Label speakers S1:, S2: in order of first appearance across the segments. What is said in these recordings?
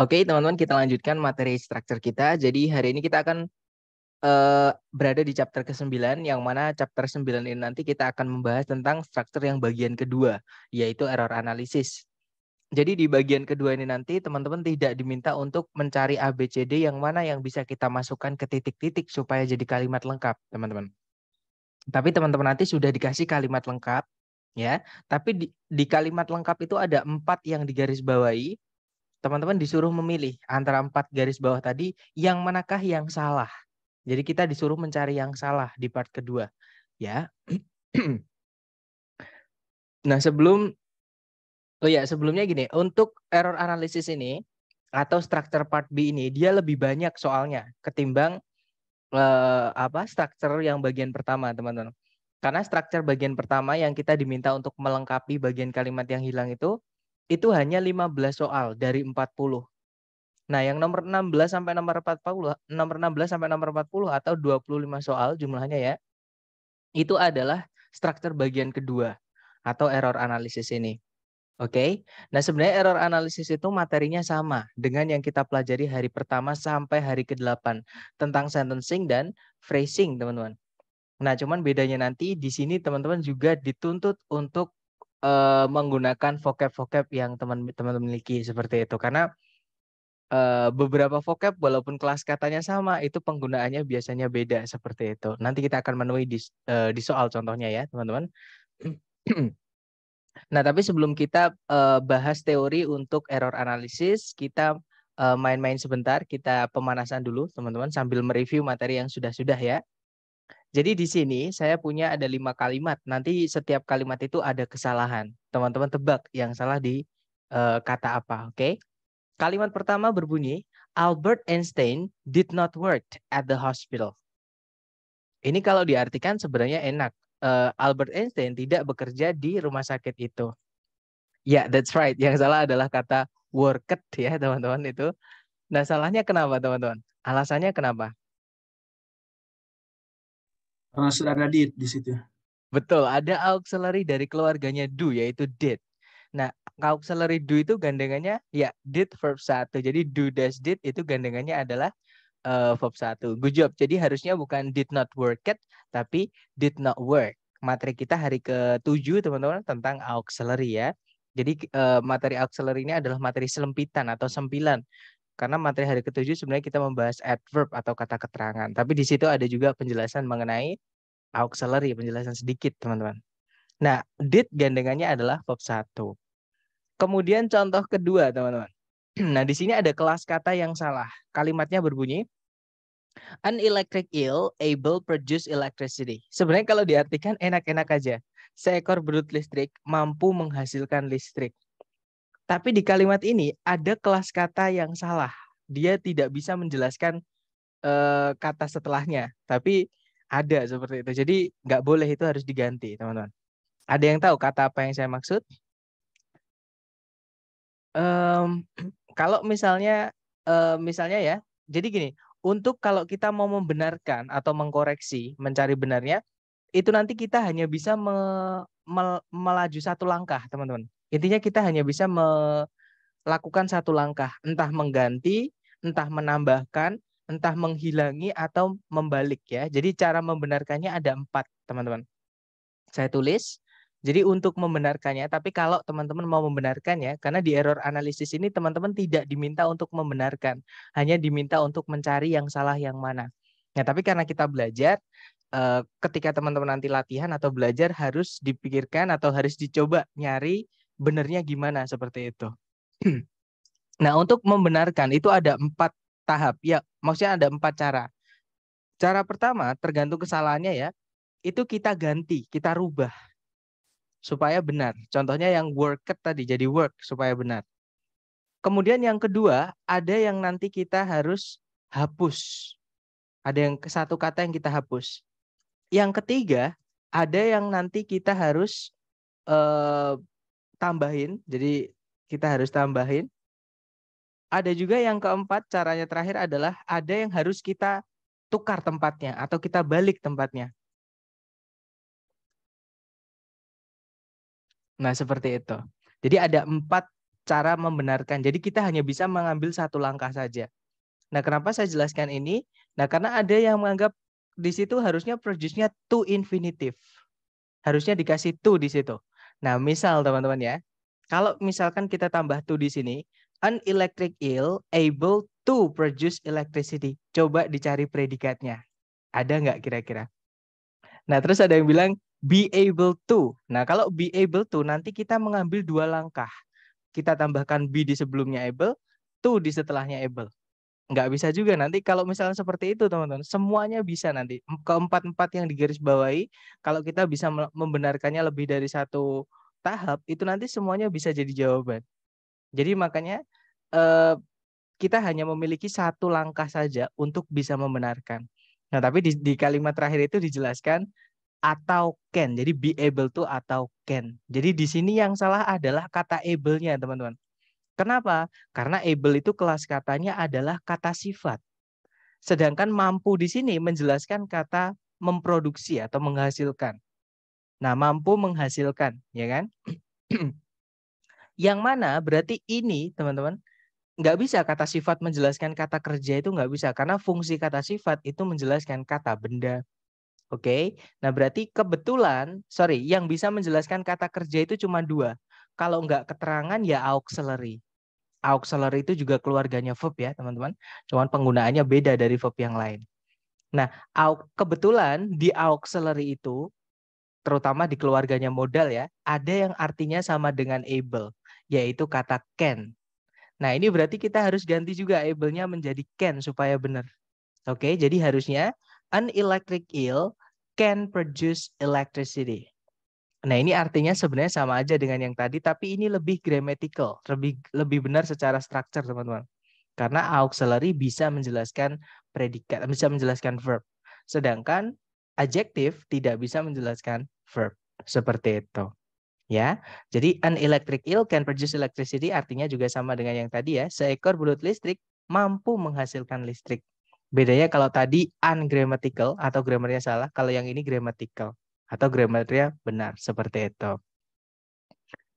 S1: Oke, teman-teman, kita lanjutkan materi structure kita. Jadi, hari ini kita akan uh, berada di chapter ke-9, yang mana chapter 9 ini nanti kita akan membahas tentang structure yang bagian kedua, yaitu error analysis. Jadi, di bagian kedua ini nanti, teman-teman tidak diminta untuk mencari ABCD yang mana yang bisa kita masukkan ke titik-titik supaya jadi kalimat lengkap, teman-teman. Tapi teman-teman nanti sudah dikasih kalimat lengkap, ya. Tapi di, di kalimat lengkap itu ada empat yang digarisbawahi teman-teman disuruh memilih antara empat garis bawah tadi yang manakah yang salah. Jadi kita disuruh mencari yang salah di part kedua, ya. nah, sebelum oh ya, sebelumnya gini, untuk error analysis ini atau structure part B ini dia lebih banyak soalnya ketimbang eh, apa structure yang bagian pertama, teman-teman. Karena structure bagian pertama yang kita diminta untuk melengkapi bagian kalimat yang hilang itu itu hanya 15 soal dari 40. Nah, yang nomor 16 sampai nomor 40, nomor 16 sampai nomor 40 atau 25 soal jumlahnya ya. Itu adalah struktur bagian kedua atau error analisis ini. Oke. Okay? Nah, sebenarnya error analisis itu materinya sama dengan yang kita pelajari hari pertama sampai hari ke-8 tentang sentencing dan phrasing, teman-teman. Nah, cuman bedanya nanti di sini teman-teman juga dituntut untuk uh, menggunakan vocab-vocab yang teman-teman miliki seperti itu karena uh, beberapa vocab walaupun kelas katanya sama itu penggunaannya biasanya beda seperti itu. Nanti kita akan menemui di uh, di soal contohnya ya, teman-teman. nah, tapi sebelum kita uh, bahas teori untuk error analysis, kita main-main uh, main -main sebentar, kita pemanasan dulu teman-teman sambil mereview materi yang sudah-sudah ya. Jadi di sini saya punya ada lima kalimat. Nanti setiap kalimat itu ada kesalahan. Teman-teman tebak yang salah di uh, kata apa, oke? Okay? Kalimat pertama berbunyi Albert Einstein did not work at the hospital. Ini kalau diartikan sebenarnya enak. Uh, Albert Einstein tidak bekerja di rumah sakit itu. Ya, yeah, that's right. Yang salah adalah kata worked ya, teman-teman itu. Nah, salahnya kenapa, teman-teman? Alasannya kenapa? karena sudah did di situ. Betul, ada auxiliary dari keluarganya do yaitu did. Nah, auxiliary do itu gandengannya ya did verb 1. Jadi do does did itu gandengannya adalah uh, verb satu. Good job. Jadi harusnya bukan did not work it, tapi did not work. Materi kita hari ke-7 teman-teman tentang auxiliary ya. Jadi uh, materi auxiliary ini adalah materi selempitan atau sempilan karena materi hari ketujuh sebenarnya kita membahas adverb atau kata keterangan. Tapi di situ ada juga penjelasan mengenai auxiliary, penjelasan sedikit, teman-teman. Nah, did gandengannya adalah verb satu. Kemudian contoh kedua, teman-teman. Nah, di sini ada kelas kata yang salah. Kalimatnya berbunyi, An electric eel able produce electricity. Sebenarnya kalau diartikan enak-enak aja. Seekor berut listrik mampu menghasilkan listrik. Tapi di kalimat ini ada kelas kata yang salah. Dia tidak bisa menjelaskan uh, kata setelahnya, tapi ada seperti itu. Jadi nggak boleh itu harus diganti, teman-teman. Ada yang tahu kata apa yang saya maksud? Um, kalau misalnya, uh, misalnya ya, jadi gini, untuk kalau kita mau membenarkan atau mengkoreksi, mencari benarnya, itu nanti kita hanya bisa me, me, melaju satu langkah, teman-teman. Intinya kita hanya bisa melakukan satu langkah, entah mengganti, entah menambahkan, entah menghilangi atau membalik ya. Jadi cara membenarkannya ada empat teman-teman. Saya tulis. Jadi untuk membenarkannya, tapi kalau teman-teman mau membenarkannya, karena di error analisis ini teman-teman tidak diminta untuk membenarkan, hanya diminta untuk mencari yang salah yang mana. Nah, tapi karena kita belajar, eh, ketika teman-teman nanti latihan atau belajar harus dipikirkan atau harus dicoba nyari benernya gimana seperti itu. Nah, untuk membenarkan itu ada empat tahap. Ya, maksudnya ada empat cara. Cara pertama, tergantung kesalahannya ya, itu kita ganti, kita rubah supaya benar. Contohnya yang worked tadi jadi work supaya benar. Kemudian yang kedua, ada yang nanti kita harus hapus. Ada yang satu kata yang kita hapus. Yang ketiga, ada yang nanti kita harus uh, tambahin. Jadi kita harus tambahin. Ada juga yang keempat, caranya terakhir adalah ada yang harus kita tukar tempatnya atau kita balik tempatnya. Nah, seperti itu. Jadi ada empat cara membenarkan. Jadi kita hanya bisa mengambil satu langkah saja. Nah, kenapa saya jelaskan ini? Nah, karena ada yang menganggap di situ harusnya produce-nya to infinitive. Harusnya dikasih to di situ. Nah, misal teman-teman ya, kalau misalkan kita tambah to di sini, an electric eel able to produce electricity. Coba dicari predikatnya. Ada nggak kira-kira? Nah, terus ada yang bilang be able to. Nah, kalau be able to, nanti kita mengambil dua langkah. Kita tambahkan be di sebelumnya able, to di setelahnya able nggak bisa juga nanti kalau misalnya seperti itu teman-teman semuanya bisa nanti keempat empat yang digaris bawahi kalau kita bisa membenarkannya lebih dari satu tahap itu nanti semuanya bisa jadi jawaban jadi makanya eh, kita hanya memiliki satu langkah saja untuk bisa membenarkan nah tapi di, di kalimat terakhir itu dijelaskan atau can jadi be able to atau can jadi di sini yang salah adalah kata able-nya teman-teman Kenapa? Karena able itu kelas katanya adalah kata sifat. Sedangkan mampu di sini menjelaskan kata memproduksi atau menghasilkan. Nah, mampu menghasilkan, ya kan? Yang mana berarti ini, teman-teman, nggak bisa kata sifat menjelaskan kata kerja itu nggak bisa karena fungsi kata sifat itu menjelaskan kata benda. Oke, okay? nah berarti kebetulan, sorry, yang bisa menjelaskan kata kerja itu cuma dua, kalau nggak keterangan ya auxiliary. Auxiliary itu juga keluarganya verb ya teman-teman. Cuman penggunaannya beda dari verb yang lain. Nah, kebetulan di auxiliary itu, terutama di keluarganya modal ya, ada yang artinya sama dengan able, yaitu kata can. Nah, ini berarti kita harus ganti juga able-nya menjadi can supaya benar. Oke, jadi harusnya an electric eel can produce electricity. Nah, ini artinya sebenarnya sama aja dengan yang tadi, tapi ini lebih grammatical, lebih lebih benar secara structure, teman-teman. Karena auxiliary bisa menjelaskan predikat, bisa menjelaskan verb. Sedangkan adjective tidak bisa menjelaskan verb. Seperti itu. Ya. Jadi an electric eel can produce electricity artinya juga sama dengan yang tadi ya. Seekor belut listrik mampu menghasilkan listrik. Bedanya kalau tadi ungrammatical atau grammarnya salah, kalau yang ini grammatical atau grammarnya benar seperti itu.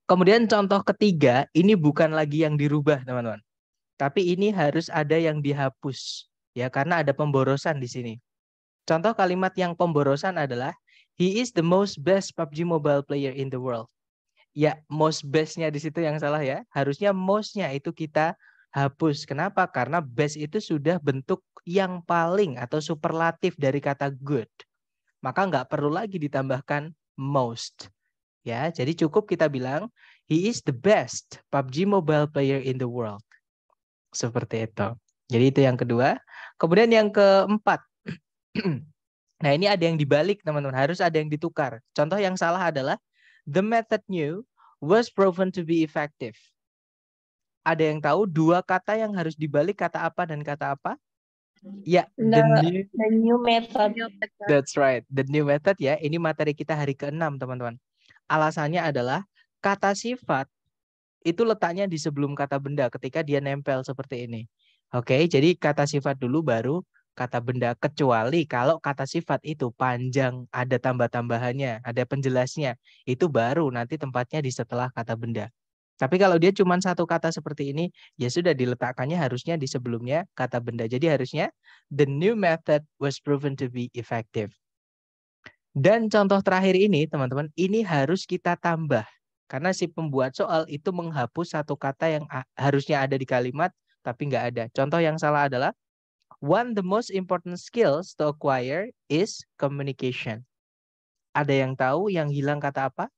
S1: Kemudian contoh ketiga, ini bukan lagi yang dirubah, teman-teman. Tapi ini harus ada yang dihapus ya karena ada pemborosan di sini. Contoh kalimat yang pemborosan adalah he is the most best PUBG Mobile player in the world. Ya, most best-nya di situ yang salah ya. Harusnya most-nya itu kita hapus. Kenapa? Karena best itu sudah bentuk yang paling atau superlatif dari kata good maka nggak perlu lagi ditambahkan most. Ya, jadi cukup kita bilang he is the best PUBG mobile player in the world. Seperti itu. Jadi itu yang kedua. Kemudian yang keempat. nah, ini ada yang dibalik, teman-teman. Harus ada yang ditukar. Contoh yang salah adalah the method new was proven to be effective. Ada yang tahu dua kata yang harus dibalik kata apa dan kata apa? Ya, the, the, new,
S2: the new method.
S1: That's right, the new method ya. Ini materi kita hari ke-6, teman-teman. Alasannya adalah kata sifat itu letaknya di sebelum kata benda ketika dia nempel seperti ini. Oke, jadi kata sifat dulu baru kata benda kecuali kalau kata sifat itu panjang, ada tambah-tambahannya, ada penjelasnya, itu baru nanti tempatnya di setelah kata benda. Tapi kalau dia cuma satu kata seperti ini, ya sudah diletakkannya harusnya di sebelumnya kata benda. Jadi harusnya the new method was proven to be effective. Dan contoh terakhir ini, teman-teman, ini harus kita tambah. Karena si pembuat soal itu menghapus satu kata yang harusnya ada di kalimat, tapi nggak ada. Contoh yang salah adalah, one the most important skills to acquire is communication. Ada yang tahu yang hilang kata apa?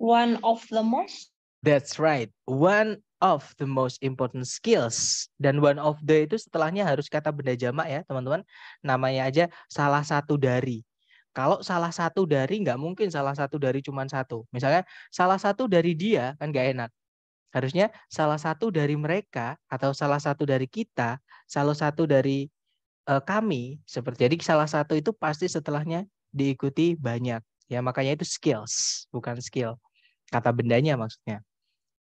S1: One of the most That's right. One of the most important skills dan one of the itu setelahnya harus kata benda jamak ya teman-teman namanya aja salah satu dari kalau salah satu dari nggak mungkin salah satu dari cuma satu misalnya salah satu dari dia kan nggak enak harusnya salah satu dari mereka atau salah satu dari kita salah satu dari uh, kami seperti jadi salah satu itu pasti setelahnya diikuti banyak ya makanya itu skills bukan skill kata bendanya maksudnya.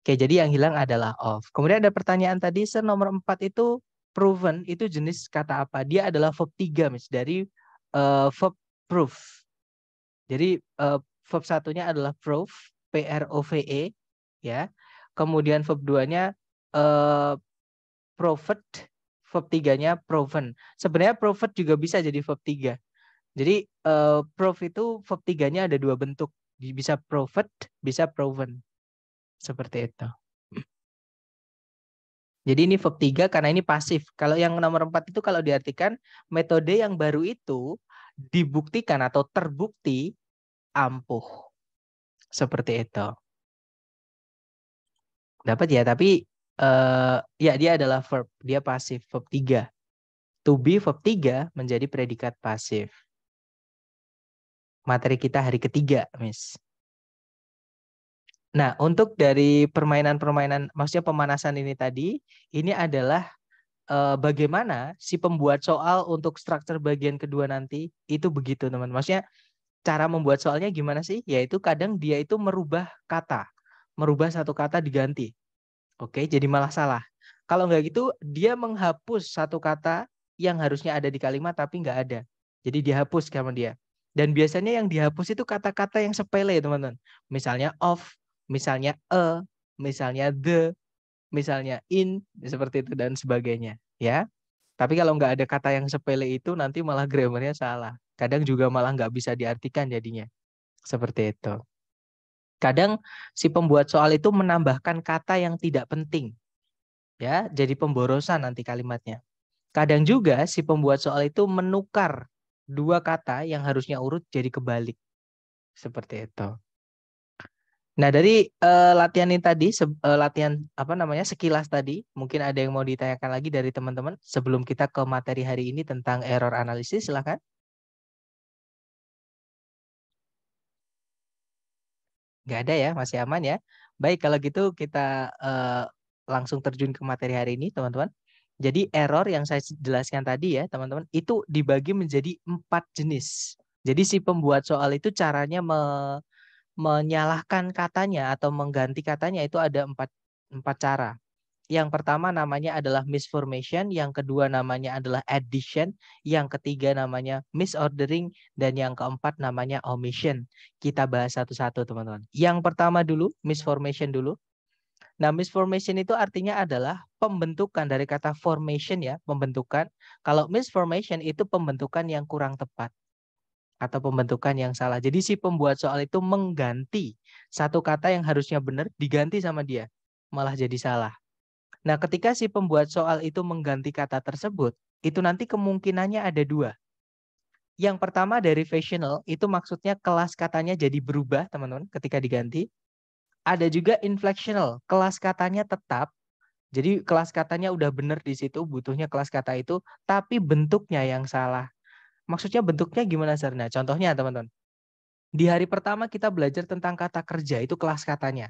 S1: Oke, jadi yang hilang adalah of. Kemudian ada pertanyaan tadi, Sir, nomor 4 itu proven, itu jenis kata apa? Dia adalah verb 3, mis dari uh, verb proof. Jadi uh, verb satunya adalah proof, P R O V E, ya. Kemudian verb 2-nya uh, eh, proved, verb 3-nya proven. Sebenarnya proved juga bisa jadi verb 3. Jadi uh, proof itu verb 3-nya ada dua bentuk bisa proved, bisa proven. Seperti itu. Jadi ini verb 3 karena ini pasif. Kalau yang nomor 4 itu kalau diartikan metode yang baru itu dibuktikan atau terbukti ampuh. Seperti itu. Dapat ya, tapi uh, ya dia adalah verb, dia pasif, verb 3. To be verb 3 menjadi predikat pasif materi kita hari ketiga, Miss. Nah, untuk dari permainan-permainan, maksudnya pemanasan ini tadi, ini adalah eh, bagaimana si pembuat soal untuk struktur bagian kedua nanti itu begitu, teman. Maksudnya cara membuat soalnya gimana sih? Yaitu kadang dia itu merubah kata, merubah satu kata diganti. Oke, jadi malah salah. Kalau nggak gitu, dia menghapus satu kata yang harusnya ada di kalimat tapi nggak ada. Jadi dihapus sama dia. Dan biasanya yang dihapus itu kata-kata yang sepele, teman-teman. Misalnya of, misalnya a, e, misalnya the, misalnya in, seperti itu dan sebagainya, ya. Tapi kalau nggak ada kata yang sepele itu nanti malah grammarnya salah. Kadang juga malah nggak bisa diartikan jadinya. Seperti itu. Kadang si pembuat soal itu menambahkan kata yang tidak penting. Ya, jadi pemborosan nanti kalimatnya. Kadang juga si pembuat soal itu menukar dua kata yang harusnya urut jadi kebalik. Seperti itu. Nah, dari uh, latihan ini tadi se uh, latihan apa namanya sekilas tadi, mungkin ada yang mau ditanyakan lagi dari teman-teman sebelum kita ke materi hari ini tentang error analisis, silahkan. Gak ada ya, masih aman ya. Baik, kalau gitu kita uh, langsung terjun ke materi hari ini, teman-teman. Jadi error yang saya jelaskan tadi ya teman-teman itu dibagi menjadi empat jenis. Jadi si pembuat soal itu caranya me menyalahkan katanya atau mengganti katanya itu ada empat empat cara. Yang pertama namanya adalah misformation, yang kedua namanya adalah addition, yang ketiga namanya misordering, dan yang keempat namanya omission. Kita bahas satu-satu teman-teman. Yang pertama dulu, misformation dulu. Nah, misformation itu artinya adalah pembentukan dari kata formation ya, pembentukan. Kalau misformation itu pembentukan yang kurang tepat atau pembentukan yang salah. Jadi si pembuat soal itu mengganti satu kata yang harusnya benar diganti sama dia, malah jadi salah. Nah, ketika si pembuat soal itu mengganti kata tersebut, itu nanti kemungkinannya ada dua. Yang pertama dari fashional itu maksudnya kelas katanya jadi berubah, teman-teman, ketika diganti ada juga inflectional, kelas katanya tetap. Jadi kelas katanya udah bener di situ, butuhnya kelas kata itu, tapi bentuknya yang salah. Maksudnya bentuknya gimana, Sarna? Contohnya, teman-teman. Di hari pertama kita belajar tentang kata kerja, itu kelas katanya.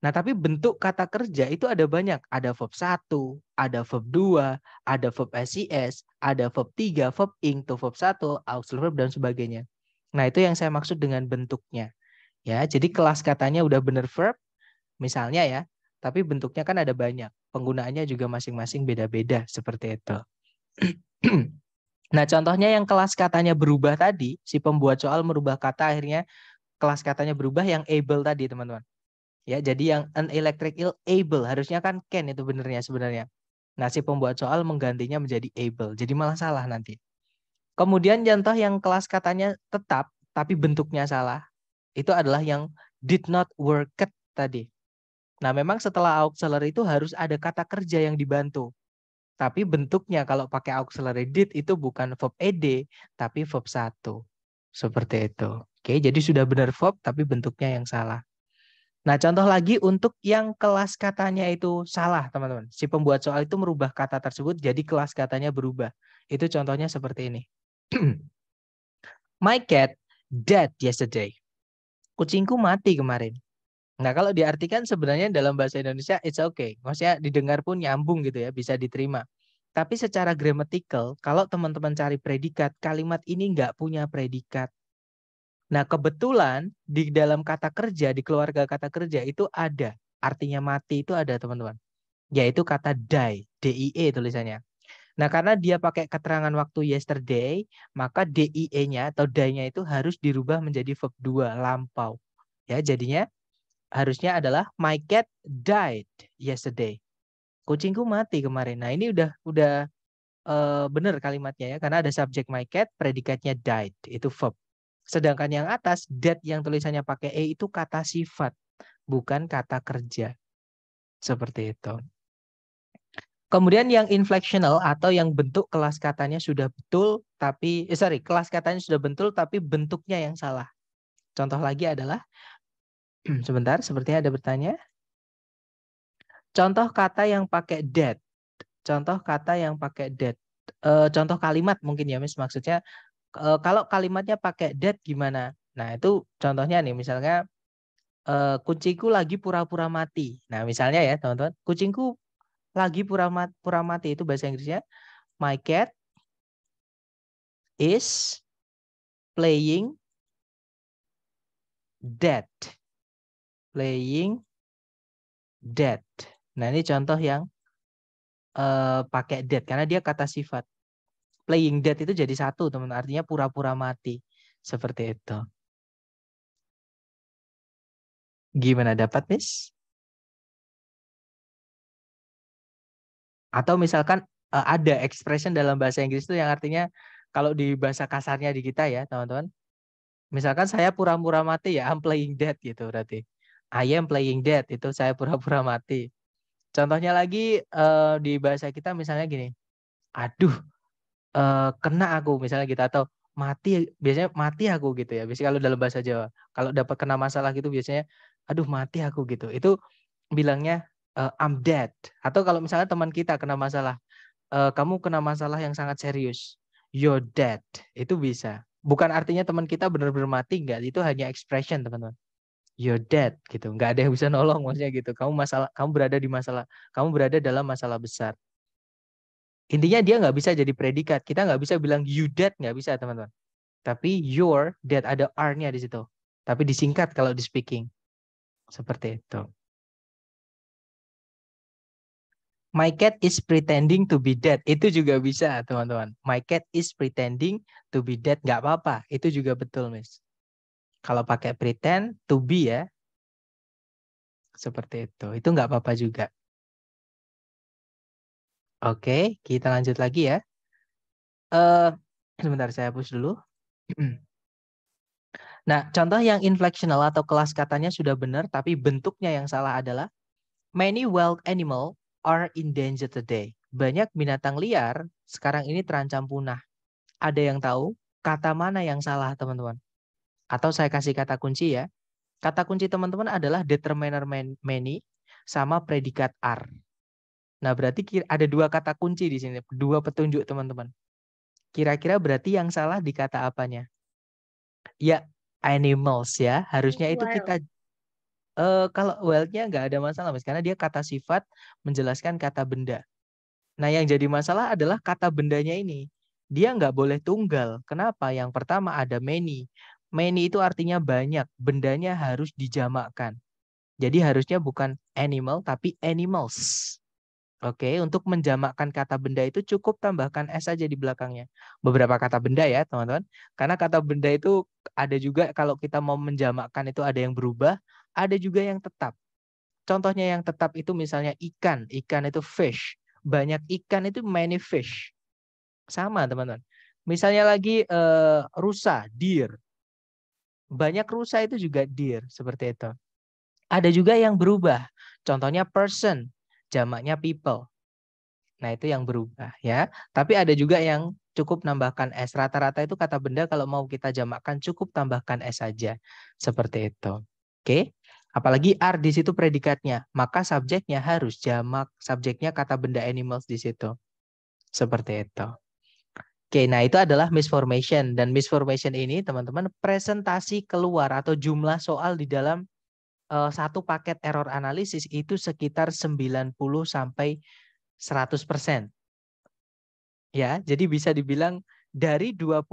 S1: Nah, tapi bentuk kata kerja itu ada banyak. Ada verb satu, ada verb 2, ada verb SES, ada verb 3, verb ing, to verb satu, auxiliary verb, dan sebagainya. Nah, itu yang saya maksud dengan bentuknya. Ya, jadi kelas katanya udah bener verb misalnya ya, tapi bentuknya kan ada banyak. Penggunaannya juga masing-masing beda-beda seperti itu. nah, contohnya yang kelas katanya berubah tadi, si pembuat soal merubah kata akhirnya kelas katanya berubah yang able tadi, teman-teman. Ya, jadi yang an electric ill able harusnya kan can itu benernya sebenarnya. Nah, si pembuat soal menggantinya menjadi able. Jadi malah salah nanti. Kemudian contoh yang kelas katanya tetap tapi bentuknya salah itu adalah yang did not work it tadi. Nah, memang setelah auxiliary itu harus ada kata kerja yang dibantu. Tapi bentuknya kalau pakai auxiliary did itu bukan verb ed, tapi verb satu Seperti itu. Oke, jadi sudah benar verb tapi bentuknya yang salah. Nah, contoh lagi untuk yang kelas katanya itu salah, teman-teman. Si pembuat soal itu merubah kata tersebut jadi kelas katanya berubah. Itu contohnya seperti ini. My cat dead yesterday kucingku mati kemarin. Nah, kalau diartikan sebenarnya dalam bahasa Indonesia it's okay. Maksudnya didengar pun nyambung gitu ya, bisa diterima. Tapi secara grammatical, kalau teman-teman cari predikat, kalimat ini nggak punya predikat. Nah, kebetulan di dalam kata kerja, di keluarga kata kerja itu ada. Artinya mati itu ada, teman-teman. Yaitu kata die, D-I-E tulisannya. Nah, karena dia pakai keterangan waktu yesterday, maka DIE-nya atau day nya itu harus dirubah menjadi verb 2, lampau. Ya, jadinya harusnya adalah my cat died yesterday. Kucingku mati kemarin. Nah, ini udah udah uh, eh, benar kalimatnya ya karena ada subjek my cat, predikatnya died, itu verb. Sedangkan yang atas dead yang tulisannya pakai e itu kata sifat, bukan kata kerja. Seperti itu. Kemudian yang inflectional atau yang bentuk kelas katanya sudah betul tapi eh, sorry kelas katanya sudah betul tapi bentuknya yang salah. Contoh lagi adalah sebentar sepertinya ada bertanya. Contoh kata yang pakai dead, Contoh kata yang pakai dead, E, eh, contoh kalimat mungkin ya Miss maksudnya e, kalau kalimatnya pakai dead gimana? Nah itu contohnya nih misalnya Uh, kucingku lagi pura-pura mati. Nah misalnya ya teman-teman kucingku lagi pura mati itu bahasa Inggrisnya my cat is playing
S3: dead playing dead
S1: nah ini contoh yang uh, pakai dead karena dia kata sifat playing dead itu jadi satu teman artinya pura-pura mati seperti itu
S2: gimana dapat miss
S1: Atau misalkan uh, ada expression dalam bahasa Inggris itu yang artinya kalau di bahasa kasarnya di kita ya, teman-teman. Misalkan saya pura-pura mati ya, I'm playing dead gitu berarti. I am playing dead itu saya pura-pura mati. Contohnya lagi uh, di bahasa kita misalnya gini. Aduh, uh, kena aku misalnya kita gitu, atau mati biasanya mati aku gitu ya. Biasanya kalau dalam bahasa Jawa, kalau dapat kena masalah gitu biasanya aduh mati aku gitu. Itu bilangnya uh, I'm dead atau kalau misalnya teman kita kena masalah uh, kamu kena masalah yang sangat serius you're dead itu bisa bukan artinya teman kita benar-benar mati enggak itu hanya expression teman-teman you're dead gitu Enggak ada yang bisa nolong maksudnya gitu kamu masalah kamu berada di masalah kamu berada dalam masalah besar intinya dia nggak bisa jadi predikat kita nggak bisa bilang you dead nggak bisa teman-teman tapi your dead ada r-nya di situ tapi disingkat kalau di speaking seperti itu My cat is pretending to be dead. Itu juga bisa, teman-teman. My cat is pretending to be dead. Gak apa-apa. Itu juga betul, Miss. Kalau pakai pretend, to be ya. Seperti itu. Itu nggak apa-apa
S3: juga. Oke, kita lanjut lagi ya.
S1: Uh, sebentar, saya hapus dulu. Nah, contoh yang inflectional atau kelas katanya sudah benar, tapi bentuknya yang salah adalah many wild animal are in danger today. Banyak binatang liar sekarang ini terancam punah. Ada yang tahu kata mana yang salah, teman-teman? Atau saya kasih kata kunci ya. Kata kunci teman-teman adalah determiner many sama predikat are. Nah, berarti ada dua kata kunci di sini, dua petunjuk teman-teman. Kira-kira berarti yang salah di kata apanya? Ya, animals ya. Harusnya itu kita uh, kalau well-nya nggak ada masalah mas karena dia kata sifat menjelaskan kata benda. Nah yang jadi masalah adalah kata bendanya ini. Dia nggak boleh tunggal. Kenapa? Yang pertama ada many. Many itu artinya banyak. Bendanya harus dijamakkan. Jadi harusnya bukan animal tapi animals. Oke, untuk menjamakkan kata benda itu cukup tambahkan S aja di belakangnya. Beberapa kata benda ya, teman-teman. Karena kata benda itu ada juga kalau kita mau menjamakkan itu ada yang berubah, ada juga yang tetap. Contohnya yang tetap itu misalnya ikan. Ikan itu fish. Banyak ikan itu many fish. Sama teman-teman. Misalnya lagi uh, rusa, deer. Banyak rusa itu juga deer seperti itu. Ada juga yang berubah. Contohnya person, jamaknya people. Nah, itu yang berubah ya. Tapi ada juga yang cukup nambahkan s. Rata-rata itu kata benda kalau mau kita jamakkan cukup tambahkan s saja. Seperti itu. Oke. Apalagi are di situ predikatnya, maka subjeknya harus jamak, subjeknya kata benda animals di situ. Seperti itu. Oke, nah itu adalah misformation dan misformation ini teman-teman presentasi keluar atau jumlah soal di dalam uh, satu paket error analisis itu sekitar 90 sampai 100%. Ya, jadi bisa dibilang dari 25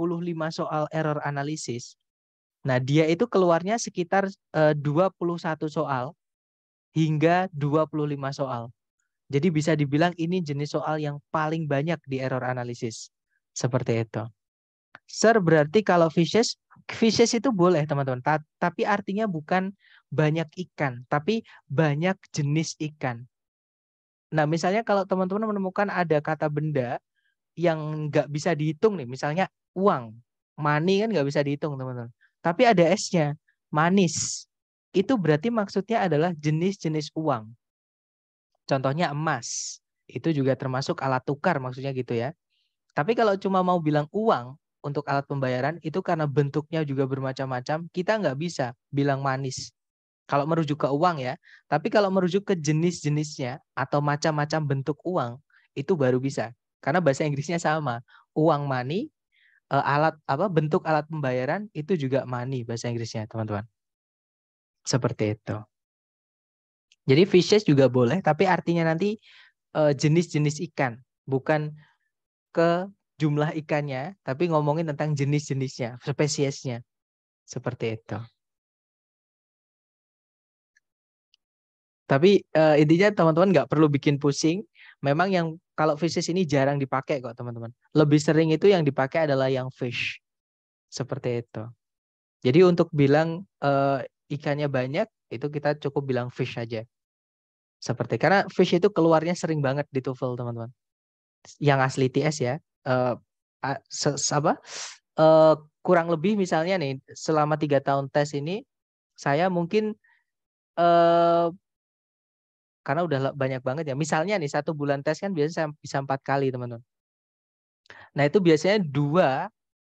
S1: soal error analisis Nah, dia itu keluarnya sekitar eh, 21 soal hingga 25 soal. Jadi bisa dibilang ini jenis soal yang paling banyak di error analisis. Seperti itu. Sir, berarti kalau fishes, fishes itu boleh teman-teman. Ta tapi artinya bukan banyak ikan, tapi banyak jenis ikan. Nah, misalnya kalau teman-teman menemukan ada kata benda yang nggak bisa dihitung nih, misalnya uang, money kan nggak bisa dihitung teman-teman tapi ada esnya, manis. Itu berarti maksudnya adalah jenis-jenis uang. Contohnya emas, itu juga termasuk alat tukar maksudnya gitu ya. Tapi kalau cuma mau bilang uang untuk alat pembayaran itu karena bentuknya juga bermacam-macam, kita nggak bisa bilang manis. Kalau merujuk ke uang ya, tapi kalau merujuk ke jenis-jenisnya atau macam-macam bentuk uang itu baru bisa. Karena bahasa Inggrisnya sama, uang money, uh, alat apa bentuk alat pembayaran itu juga money bahasa Inggrisnya, teman-teman. Seperti itu. Jadi fishes juga boleh, tapi artinya nanti eh, jenis-jenis uh, ikan, bukan ke jumlah ikannya, tapi ngomongin tentang jenis-jenisnya, spesiesnya. Seperti itu.
S3: Tapi uh, intinya
S1: teman-teman nggak perlu bikin pusing. Memang yang kalau fishes ini jarang dipakai kok teman-teman. Lebih sering itu yang dipakai adalah yang fish. Seperti itu. Jadi untuk bilang uh, ikannya banyak itu kita cukup bilang fish aja. Seperti karena fish itu keluarnya sering banget di TOEFL teman-teman. Yang asli TS ya. Uh, se apa? Uh, kurang lebih misalnya nih selama tiga tahun tes ini saya mungkin uh, karena udah banyak banget ya. Misalnya nih satu bulan tes kan biasanya bisa empat kali teman-teman. Nah itu biasanya dua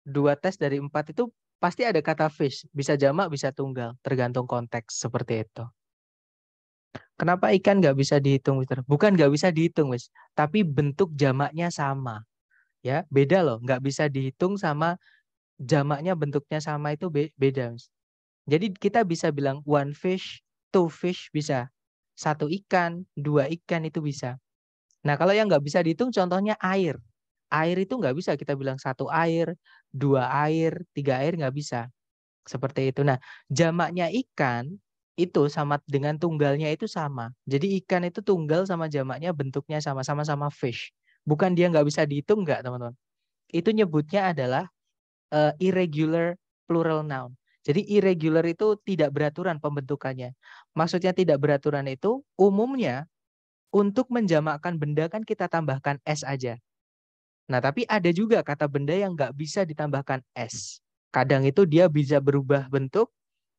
S1: dua tes dari empat itu pasti ada kata fish. Bisa jamak, bisa tunggal, tergantung konteks seperti itu. Kenapa ikan nggak bisa dihitung, Mister? Bukan nggak bisa dihitung, wis. Tapi bentuk jamaknya sama, ya beda loh. Nggak bisa dihitung sama jamaknya bentuknya sama itu beda, wis. Jadi kita bisa bilang one fish, two fish bisa, satu ikan, dua ikan itu bisa. Nah kalau yang nggak bisa dihitung contohnya air. Air itu nggak bisa kita bilang satu air, dua air, tiga air nggak bisa. Seperti itu. Nah jamaknya ikan itu sama dengan tunggalnya itu sama. Jadi ikan itu tunggal sama jamaknya bentuknya sama, sama-sama fish. Bukan dia nggak bisa dihitung nggak teman-teman. Itu nyebutnya adalah uh, irregular plural noun. Jadi irregular itu tidak beraturan pembentukannya. Maksudnya tidak beraturan itu umumnya untuk menjamakkan benda kan kita tambahkan S aja. Nah, tapi ada juga kata benda yang nggak bisa ditambahkan S. Kadang itu dia bisa berubah bentuk,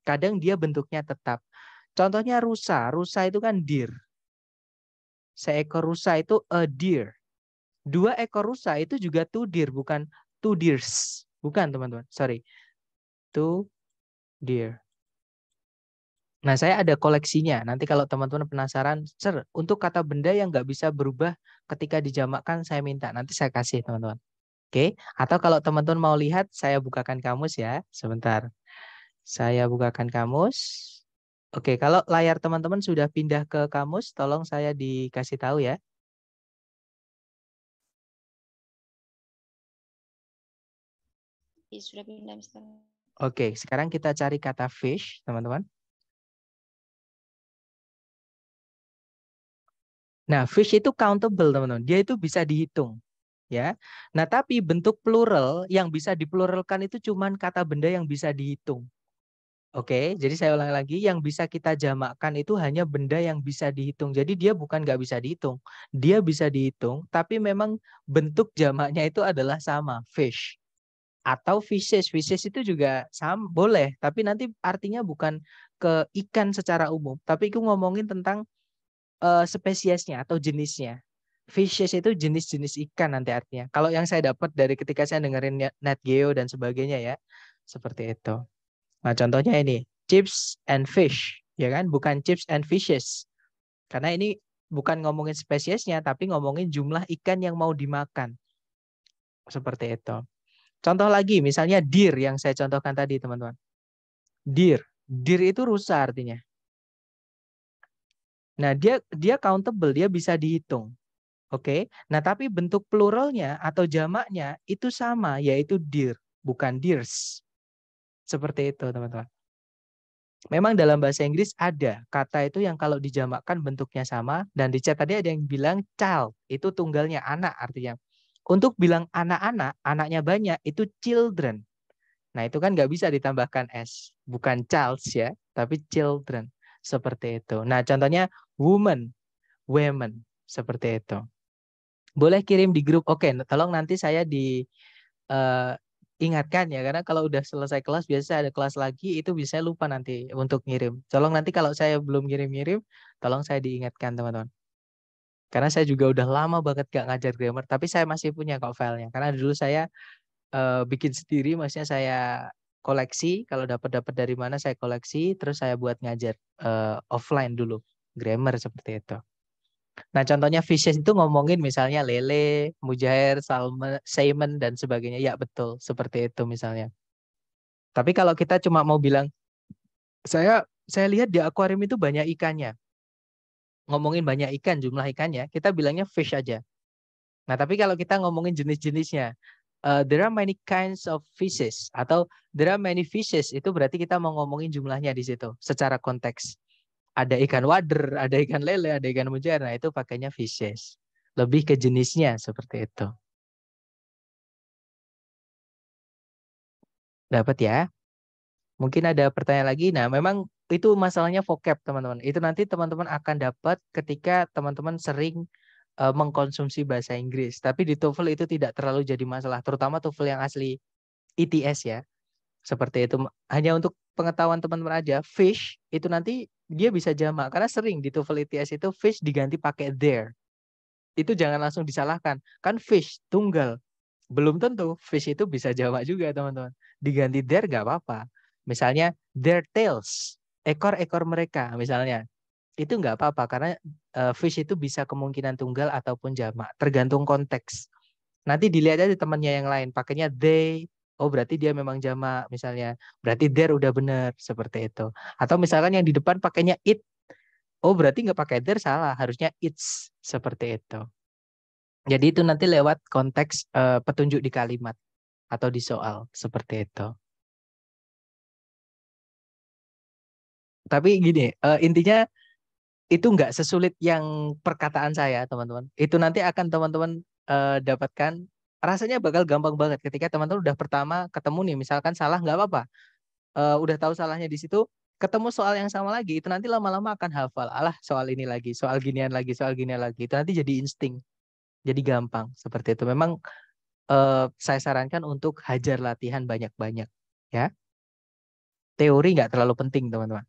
S1: kadang dia bentuknya tetap. Contohnya rusa. Rusa itu kan deer. Seekor rusa itu a deer. Dua ekor rusa itu juga two deer, bukan two deers. Bukan, teman-teman. Sorry. Two Dear, Nah, saya ada koleksinya. Nanti kalau teman-teman penasaran, Sir, untuk kata benda yang nggak bisa berubah ketika dijamakkan, saya minta. Nanti saya kasih, teman-teman. Oke? Atau kalau teman-teman mau lihat, saya bukakan kamus ya. Sebentar. Saya bukakan kamus. Oke, kalau layar teman-teman sudah pindah ke kamus, tolong saya
S3: dikasih tahu ya.
S2: Iya, sudah pindah, Mister.
S3: Oke, sekarang kita cari kata fish, teman-teman.
S1: Nah, fish itu countable, teman-teman. Dia itu bisa dihitung, ya. Nah, tapi bentuk plural yang bisa dipluralkan itu cuman kata benda yang bisa dihitung. Oke, jadi saya ulang lagi, yang bisa kita jamakkan itu hanya benda yang bisa dihitung. Jadi dia bukan nggak bisa dihitung, dia bisa dihitung, tapi memang bentuk jamaknya itu adalah sama, fish atau fishes. Fishes itu juga sama boleh, tapi nanti artinya bukan ke ikan secara umum, tapi aku ngomongin tentang uh, spesiesnya atau jenisnya. Fishes itu jenis-jenis ikan nanti artinya. Kalau yang saya dapat dari ketika saya dengerin net Geo dan sebagainya ya, seperti itu. Nah, contohnya ini, chips and fish, ya kan? Bukan chips and fishes. Karena ini bukan ngomongin spesiesnya, tapi ngomongin jumlah ikan yang mau dimakan. Seperti itu. Contoh lagi, misalnya dir yang saya contohkan tadi, teman-teman. Dir, dir itu rusa artinya. Nah, dia dia countable, dia bisa dihitung. Oke. Okay? Nah, tapi bentuk pluralnya atau jamaknya itu sama, yaitu dir, bukan dirs. Seperti itu, teman-teman. Memang dalam bahasa Inggris ada kata itu yang kalau dijamakkan bentuknya sama dan di tadi ada yang bilang child, itu tunggalnya anak artinya untuk bilang anak-anak, anaknya banyak, itu children. Nah, itu kan nggak bisa ditambahkan S. Bukan childs ya, tapi children. Seperti itu. Nah, contohnya woman, women. Seperti itu. Boleh kirim di grup. Oke, tolong nanti saya di... Uh, ingatkan ya karena kalau udah selesai kelas biasa ada kelas lagi itu bisa lupa nanti untuk ngirim. Tolong nanti kalau saya belum ngirim-ngirim, tolong saya diingatkan teman-teman. Karena saya juga udah lama banget gak ngajar grammar, tapi saya masih punya kok filenya. Karena dulu saya uh, bikin sendiri, maksudnya saya koleksi. Kalau dapat dapat dari mana saya koleksi, terus saya buat ngajar uh, offline dulu grammar seperti itu. Nah, contohnya Fishes itu ngomongin misalnya lele, mujair, salmon, salmon dan sebagainya. Ya, betul, seperti itu misalnya. Tapi kalau kita cuma mau bilang saya saya lihat di akuarium itu banyak ikannya ngomongin banyak ikan, jumlah ikannya, kita bilangnya fish aja. Nah, tapi kalau kita ngomongin jenis-jenisnya, uh, there are many kinds of fishes atau there are many fishes itu berarti kita mau ngomongin jumlahnya di situ secara konteks. Ada ikan wader, ada ikan lele, ada ikan mujair. Nah, itu pakainya fishes. Lebih ke jenisnya seperti itu.
S3: Dapat ya? Mungkin ada pertanyaan
S1: lagi. Nah, memang itu masalahnya vocab teman-teman. Itu nanti teman-teman akan dapat ketika teman-teman sering uh, mengkonsumsi bahasa Inggris. Tapi di TOEFL itu tidak terlalu jadi masalah, terutama TOEFL yang asli ITS ya. Seperti itu. Hanya untuk pengetahuan teman-teman aja, fish itu nanti dia bisa jamak karena sering di TOEFL ITS itu fish diganti pakai there. Itu jangan langsung disalahkan. Kan fish tunggal. Belum tentu fish itu bisa jamak juga, teman-teman. Diganti there gak apa-apa. Misalnya their tails ekor-ekor mereka misalnya itu nggak apa-apa karena uh, fish itu bisa kemungkinan tunggal ataupun jamak tergantung konteks nanti dilihat aja temannya yang lain pakainya they oh berarti dia memang jamak misalnya berarti there udah bener seperti itu atau misalkan yang di depan pakainya it oh berarti nggak pakai there salah harusnya it's seperti itu jadi itu nanti lewat konteks uh, petunjuk di
S3: kalimat atau di soal seperti itu
S1: tapi gini uh, intinya itu nggak sesulit yang perkataan saya teman-teman itu nanti akan teman-teman uh, dapatkan rasanya bakal gampang banget ketika teman-teman udah pertama ketemu nih misalkan salah nggak apa-apa uh, udah tahu salahnya di situ ketemu soal yang sama lagi itu nanti lama-lama akan hafal alah soal ini lagi soal ginian lagi soal ginian lagi itu nanti jadi insting jadi gampang seperti itu memang uh, saya sarankan untuk hajar latihan banyak-banyak ya teori nggak terlalu penting teman-teman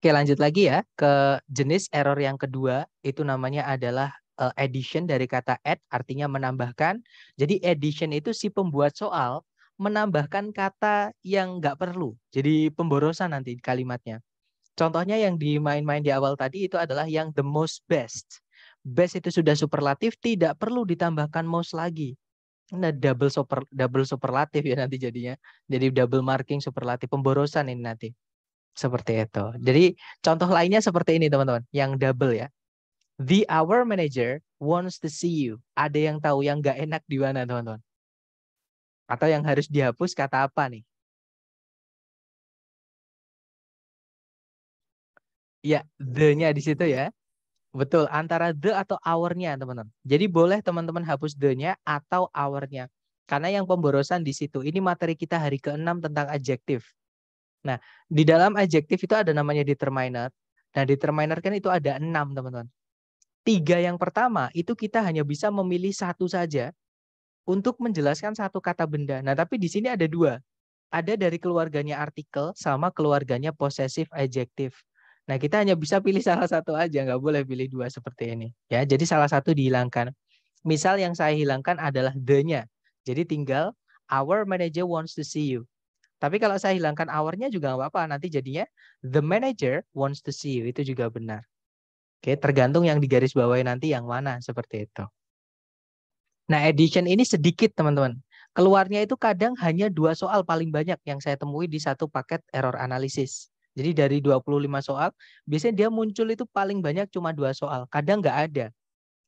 S1: Oke, lanjut lagi ya ke jenis error yang kedua, itu namanya adalah eh, addition dari kata add artinya menambahkan. Jadi addition itu si pembuat soal menambahkan kata yang nggak perlu. Jadi pemborosan nanti kalimatnya. Contohnya yang dimain-main di awal tadi itu adalah yang the most best. Best itu sudah superlatif, tidak perlu ditambahkan most lagi nah double super double superlatif ya nanti jadinya jadi double marking superlatif pemborosan ini nanti seperti itu. Jadi contoh lainnya seperti ini teman-teman, yang double ya. The hour manager wants to see you. Ada yang tahu yang nggak enak di mana teman-teman? Atau yang harus dihapus kata apa nih?
S3: Ya, the-nya di situ
S1: ya. Betul, antara the atau hour-nya teman-teman. Jadi boleh teman-teman hapus the-nya atau hour-nya. Karena yang pemborosan di situ, ini materi kita hari ke-6 tentang adjektif. Nah, di dalam adjektif itu ada namanya determiner. Nah, determiner kan itu ada enam, teman-teman. Tiga yang pertama itu kita hanya bisa memilih satu saja untuk menjelaskan satu kata benda. Nah, tapi di sini ada dua. Ada dari keluarganya artikel sama keluarganya possessive adjektif. Nah, kita hanya bisa pilih salah satu aja, nggak boleh pilih dua seperti ini. Ya, jadi salah satu dihilangkan. Misal yang saya hilangkan adalah the-nya. Jadi tinggal our manager wants to see you. Tapi kalau saya hilangkan hournya juga nggak apa-apa. Nanti jadinya the manager wants to see you. Itu juga benar. Oke, tergantung yang digaris bawahi nanti yang mana seperti itu. Nah, edition ini sedikit teman-teman. Keluarnya itu kadang hanya dua soal paling banyak yang saya temui di satu paket error analisis. Jadi dari 25 soal, biasanya dia muncul itu paling banyak cuma dua soal. Kadang nggak ada.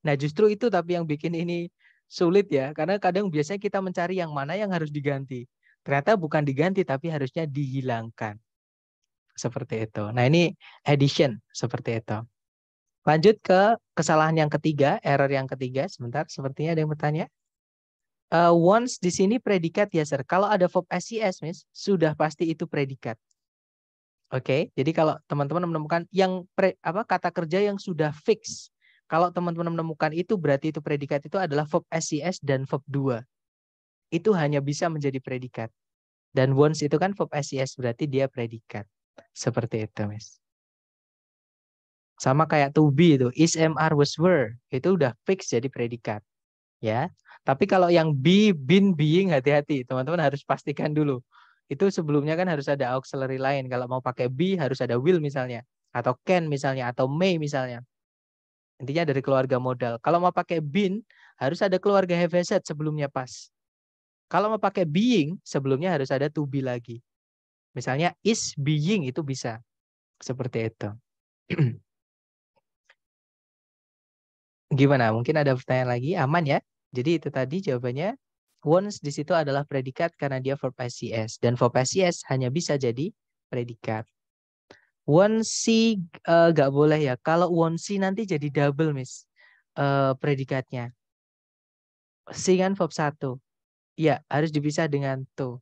S1: Nah, justru itu tapi yang bikin ini sulit ya. Karena kadang biasanya kita mencari yang mana yang harus diganti. Ternyata bukan diganti tapi harusnya dihilangkan. Seperti itu. Nah, ini addition seperti itu. Lanjut ke kesalahan yang ketiga, error yang ketiga. Sebentar, sepertinya ada yang bertanya. Uh, once di sini predikat ya, sir. Kalau ada verb SES, Miss, sudah pasti itu predikat. Oke, okay? jadi kalau teman-teman menemukan yang pre, apa kata kerja yang sudah fix, kalau teman-teman menemukan itu berarti itu predikat itu adalah verb SES dan verb 2 itu hanya bisa menjadi predikat. Dan wants itu kan verb SES berarti dia predikat. Seperti itu, mes Sama kayak to be itu, is, am, are, was, were. Itu udah fix jadi predikat. Ya. Tapi kalau yang be, been, being hati-hati. Teman-teman harus pastikan dulu. Itu sebelumnya kan harus ada auxiliary lain. Kalau mau pakai be harus ada will misalnya. Atau can misalnya. Atau may misalnya intinya dari keluarga modal. Kalau mau pakai bin harus ada keluarga have set sebelumnya pas. Kalau mau pakai being, sebelumnya harus ada to be lagi. Misalnya is being itu bisa. Seperti itu. Gimana? Mungkin ada pertanyaan lagi? Aman ya? Jadi itu tadi jawabannya. Once di situ adalah predikat karena dia verb SES. Dan verb SES hanya bisa jadi predikat. Once si uh, eh, gak boleh ya. Kalau once si nanti jadi double miss uh, predikatnya. Singan kan verb 1 Iya, harus dipisah dengan to.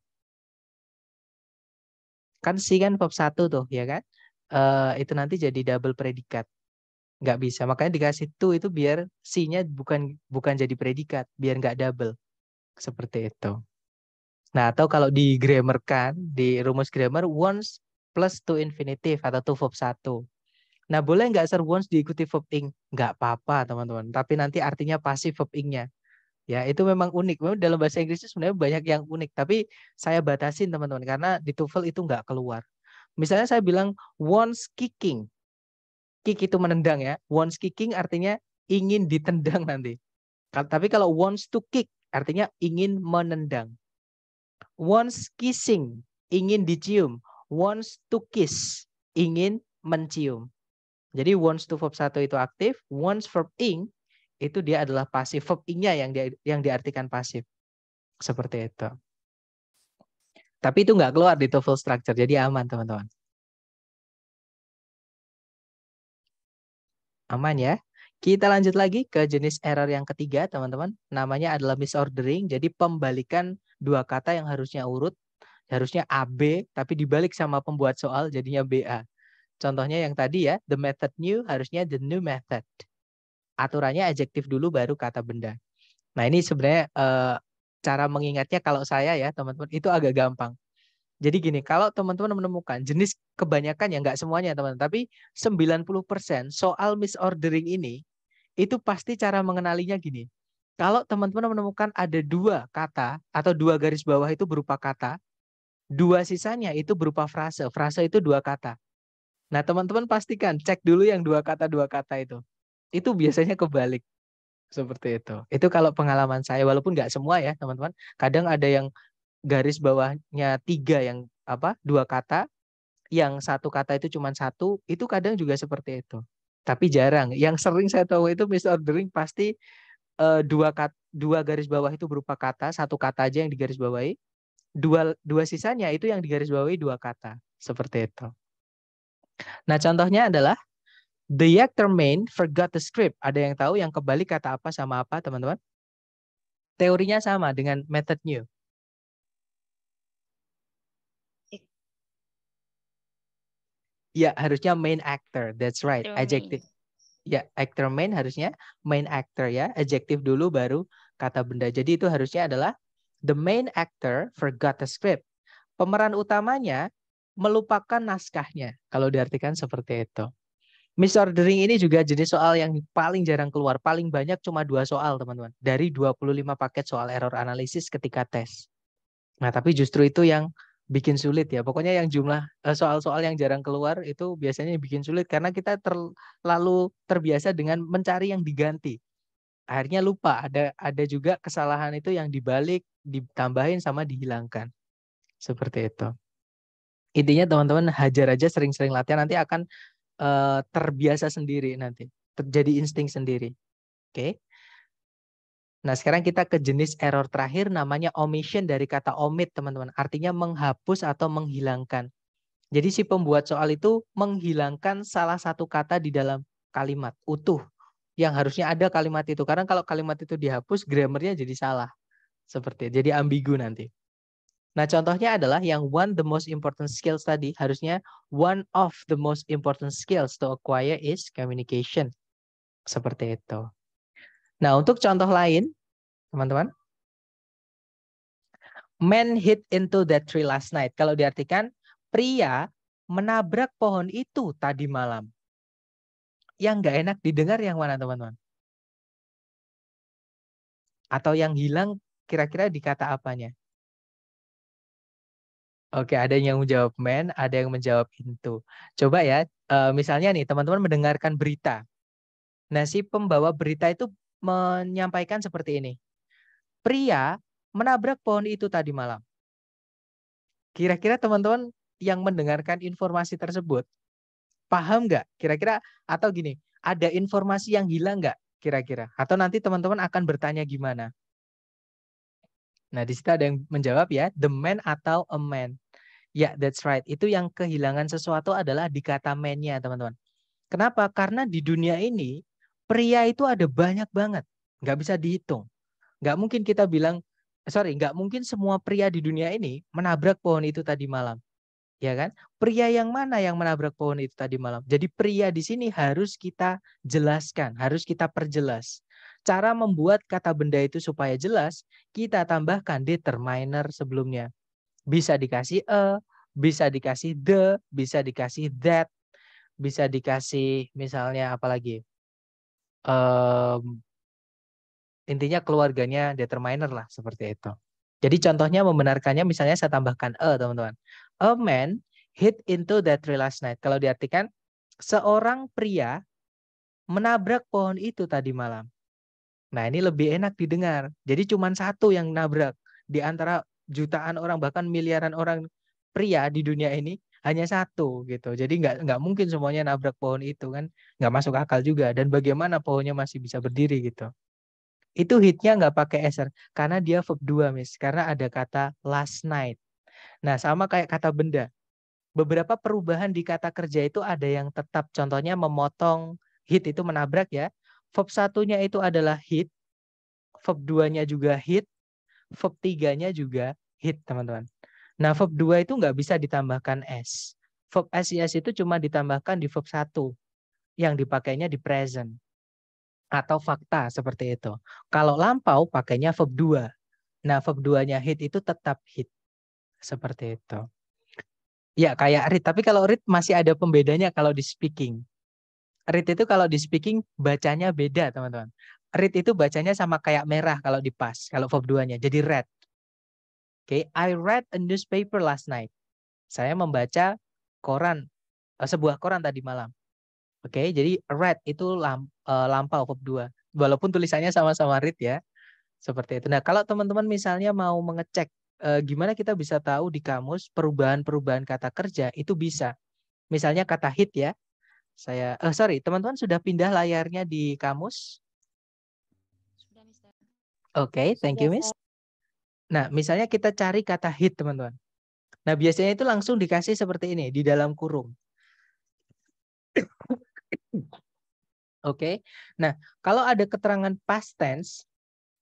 S1: Kan si kan verb satu tuh, ya kan? Uh, itu nanti jadi double predikat. Nggak bisa. Makanya dikasih to itu biar si bukan bukan jadi predikat, biar nggak double. Seperti itu. Nah, atau kalau di grammar kan, di rumus grammar, once plus to infinitive atau to verb satu. Nah, boleh nggak sir once diikuti verb ing? Nggak apa-apa, teman-teman. Tapi nanti artinya pasif verb ing-nya. Ya, itu memang unik. Memang dalam bahasa Inggris itu sebenarnya banyak yang unik, tapi saya batasin teman-teman karena di TOEFL itu nggak keluar. Misalnya saya bilang wants kicking. Kick itu menendang ya. Wants kicking artinya ingin ditendang nanti. Tapi kalau wants to kick artinya ingin menendang. Wants kissing, ingin dicium. Wants to kiss, ingin mencium. Jadi wants to verb satu itu aktif, wants verb ing itu dia adalah pasif. Verb nya yang dia, yang diartikan pasif. Seperti itu. Tapi itu nggak keluar di TOEFL structure,
S3: jadi aman teman-teman.
S1: Aman ya. Kita lanjut lagi ke jenis error yang ketiga, teman-teman. Namanya adalah misordering, jadi pembalikan dua kata yang harusnya urut, harusnya AB, tapi dibalik sama pembuat soal jadinya BA. Contohnya yang tadi ya, the method new harusnya the new method aturannya adjektif dulu baru kata benda. Nah ini sebenarnya e, cara mengingatnya kalau saya ya teman-teman itu agak gampang. Jadi gini, kalau teman-teman menemukan jenis kebanyakan ya nggak semuanya teman, tapi 90% soal misordering ini itu pasti cara mengenalinya gini. Kalau teman-teman menemukan ada dua kata atau dua garis bawah itu berupa kata, dua sisanya itu berupa frase. Frase itu dua kata. Nah, teman-teman pastikan cek dulu yang dua kata dua kata itu itu biasanya kebalik seperti itu. Itu kalau pengalaman saya, walaupun nggak semua ya teman-teman. Kadang ada yang garis bawahnya tiga yang apa dua kata, yang satu kata itu cuma satu, itu kadang juga seperti itu. Tapi jarang. Yang sering saya tahu itu Ordering pasti uh, dua kat, dua garis bawah itu berupa kata, satu kata aja yang digarisbawahi. Dua dua sisanya itu yang digarisbawahi dua kata seperti itu. Nah contohnya adalah The actor main forgot the script. Ada yang tahu yang kebalik kata apa sama apa, teman-teman? Teorinya sama dengan method new. Ya, harusnya main actor. That's right. Adjective. Ya, actor main harusnya main actor ya. Adjective dulu baru kata benda. Jadi itu harusnya adalah the main actor forgot the script. Pemeran utamanya melupakan naskahnya. Kalau diartikan seperti itu. Misordering ini juga jenis soal yang paling jarang keluar. Paling banyak cuma dua soal, teman-teman. Dari 25 paket soal error analisis ketika tes. Nah, tapi justru itu yang bikin sulit ya. Pokoknya yang jumlah eh, soal-soal yang jarang keluar itu biasanya bikin sulit karena kita terlalu terbiasa dengan mencari yang diganti. Akhirnya lupa ada ada juga kesalahan itu yang dibalik, ditambahin sama dihilangkan. Seperti itu. Intinya teman-teman hajar aja sering-sering latihan nanti akan uh, terbiasa sendiri nanti, terjadi insting sendiri. Oke. Okay? Nah, sekarang kita ke jenis error terakhir namanya omission dari kata omit, teman-teman. Artinya menghapus atau menghilangkan. Jadi si pembuat soal itu menghilangkan salah satu kata di dalam kalimat utuh yang harusnya ada kalimat itu. Karena kalau kalimat itu dihapus, grammarnya jadi salah. Seperti jadi ambigu nanti. Nah, contohnya adalah yang one the most important skills tadi. Harusnya one of the most important skills to acquire is communication. Seperti itu. Nah, untuk contoh lain, teman-teman. Man hit into that tree last night. Kalau diartikan, pria menabrak pohon itu tadi malam. Yang nggak
S3: enak didengar yang mana, teman-teman? Atau yang hilang
S1: kira-kira di kata apanya? Oke, ada yang menjawab men, ada yang menjawab itu. Coba ya, eh, misalnya nih teman-teman mendengarkan berita. Nah, si pembawa berita itu menyampaikan seperti ini. Pria menabrak pohon itu tadi malam. Kira-kira teman-teman yang mendengarkan informasi tersebut, paham nggak? Kira-kira atau gini, ada informasi yang hilang nggak? Kira-kira. Atau nanti teman-teman akan bertanya gimana? Nah, di situ ada yang menjawab ya, the man atau a man. Ya, yeah, that's right. Itu yang kehilangan sesuatu adalah di kata man-nya, teman-teman. Kenapa? Karena di dunia ini, pria itu ada banyak banget. Nggak bisa dihitung. Nggak mungkin kita bilang, sorry, nggak mungkin semua pria di dunia ini menabrak pohon itu tadi malam. Ya kan? Pria yang mana yang menabrak pohon itu tadi malam? Jadi pria di sini harus kita jelaskan, harus kita perjelas. Cara membuat kata benda itu supaya jelas, kita tambahkan determiner sebelumnya. Bisa dikasih a, e, bisa dikasih the, bisa dikasih that, bisa dikasih misalnya apalagi. Um, intinya keluarganya determiner lah seperti itu. Jadi contohnya membenarkannya misalnya saya tambahkan a e, teman-teman. A man hit into that tree last night. Kalau diartikan seorang pria menabrak pohon itu tadi malam. Nah, ini lebih enak didengar. Jadi cuma satu yang nabrak di antara jutaan orang bahkan miliaran orang pria di dunia ini hanya satu gitu. Jadi nggak nggak mungkin semuanya nabrak pohon itu kan nggak masuk akal juga. Dan bagaimana pohonnya masih bisa berdiri gitu? Itu hitnya nggak pakai eser karena dia verb dua mis karena ada kata last night. Nah sama kayak kata benda. Beberapa perubahan di kata kerja itu ada yang tetap. Contohnya memotong hit itu menabrak ya verb satunya itu adalah hit, verb duanya juga hit, verb tiganya juga hit, teman-teman. Nah, verb dua itu nggak bisa ditambahkan S. Verb s-s itu cuma ditambahkan di verb satu, yang dipakainya di present atau fakta seperti itu. Kalau lampau pakainya verb dua. Nah, verb duanya hit itu tetap hit. Seperti itu. Ya, kayak read. Tapi kalau read masih ada pembedanya kalau di speaking. Red itu kalau di speaking bacanya beda, teman-teman. Red itu bacanya sama kayak merah kalau di pas, kalau verb duanya. Jadi red. Oke, okay. I read a newspaper last night. Saya membaca koran, eh, sebuah koran tadi malam. Oke, okay. jadi read itu eh, lampau verb dua. Walaupun tulisannya sama-sama read ya. Seperti itu. Nah, kalau teman-teman misalnya mau mengecek eh, gimana kita bisa tahu di kamus perubahan-perubahan kata kerja itu bisa. Misalnya kata hit ya, saya eh sorry teman-teman sudah pindah layarnya di kamus sudah mister oke okay, thank you miss nah misalnya kita cari kata hit teman-teman nah biasanya itu langsung dikasih seperti ini di dalam kurung oke okay. nah kalau ada keterangan past tense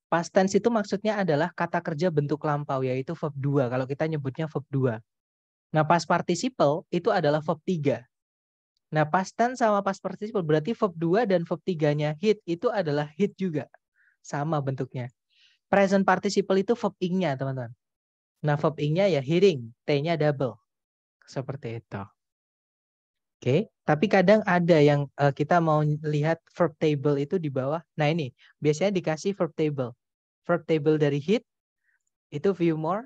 S1: Past tense itu maksudnya adalah kata kerja bentuk lampau, yaitu verb 2. Kalau kita nyebutnya verb 2. Nah, past participle itu adalah verb 3. Nah, past tense sama past participle berarti verb 2 dan verb 3-nya hit itu adalah hit juga. Sama bentuknya. Present participle itu verb ing-nya, teman-teman. Nah, verb ing-nya ya hearing T-nya double. Seperti itu. Oke, okay. tapi kadang ada yang uh, kita mau lihat verb table itu di bawah. Nah, ini biasanya dikasih verb table. Verb table dari hit itu view more.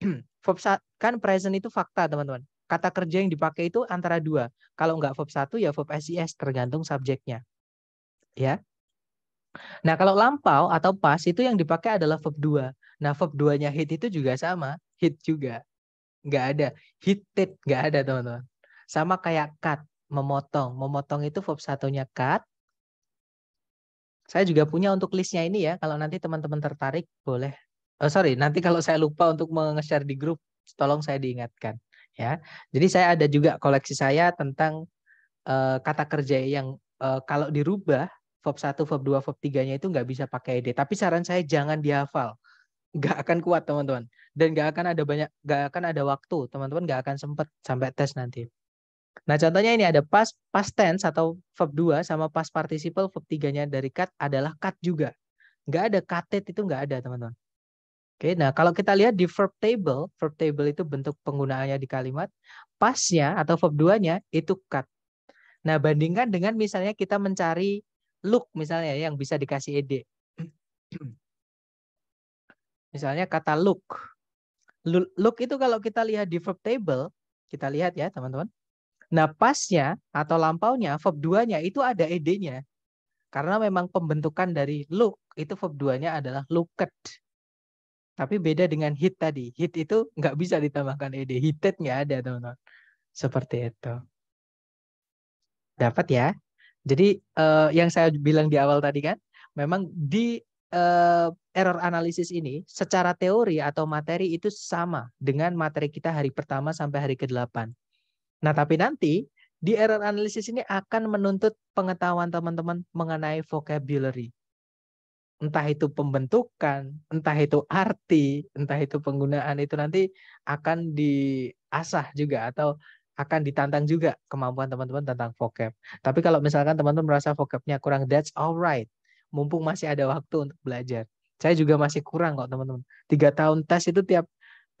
S1: verb kan present itu fakta, teman-teman. Kata kerja yang dipakai itu antara dua. Kalau nggak verb satu ya verb SES tergantung subjeknya. Ya. Nah, kalau lampau atau pas itu yang dipakai adalah verb dua Nah, verb 2-nya hit itu juga sama, hit juga. Nggak ada hited, nggak ada, teman-teman. Sama kayak cut, memotong. Memotong itu verb satunya cut, saya juga punya untuk listnya ini ya. Kalau nanti teman-teman tertarik, boleh. Oh, sorry, nanti kalau saya lupa untuk nge-share di grup, tolong saya diingatkan ya. Jadi saya ada juga koleksi saya tentang uh, kata kerja yang uh, kalau dirubah verb 1, verb 2, verb 3-nya itu nggak bisa pakai ide. Tapi saran saya jangan dihafal. Nggak akan kuat, teman-teman. Dan nggak akan ada banyak, nggak akan ada waktu. Teman-teman nggak akan sempat sampai tes nanti. Nah, contohnya ini ada past, past tense atau verb 2 sama past participle verb 3-nya dari cut adalah cut juga. Nggak ada cut it, itu nggak ada, teman-teman. Oke, nah kalau kita lihat di verb table, verb table itu bentuk penggunaannya di kalimat, pasnya atau verb duanya itu cut. Nah, bandingkan dengan misalnya kita mencari look misalnya yang bisa dikasih ed. misalnya kata look. Look itu kalau kita lihat di verb table, kita lihat ya teman-teman. Nah, pasnya atau lampaunya, verb 2-nya itu ada ed-nya. Karena memang pembentukan dari look itu verb duanya nya adalah looked tapi beda dengan hit tadi. Hit itu nggak bisa ditambahkan ed. Hitetnya nggak ada, teman-teman. Seperti itu. Dapat ya? Jadi eh, yang saya bilang di awal tadi kan, memang di eh, error analisis ini secara teori atau materi itu sama dengan materi kita hari pertama sampai hari ke-8. Nah, tapi nanti di error analisis ini akan menuntut pengetahuan teman-teman mengenai vocabulary entah itu pembentukan, entah itu arti, entah itu penggunaan itu nanti akan diasah juga atau akan ditantang juga kemampuan teman-teman tentang vocab. Tapi kalau misalkan teman-teman merasa vocabnya kurang, that's alright. Mumpung masih ada waktu untuk belajar. Saya juga masih kurang kok teman-teman. Tiga tahun tes itu tiap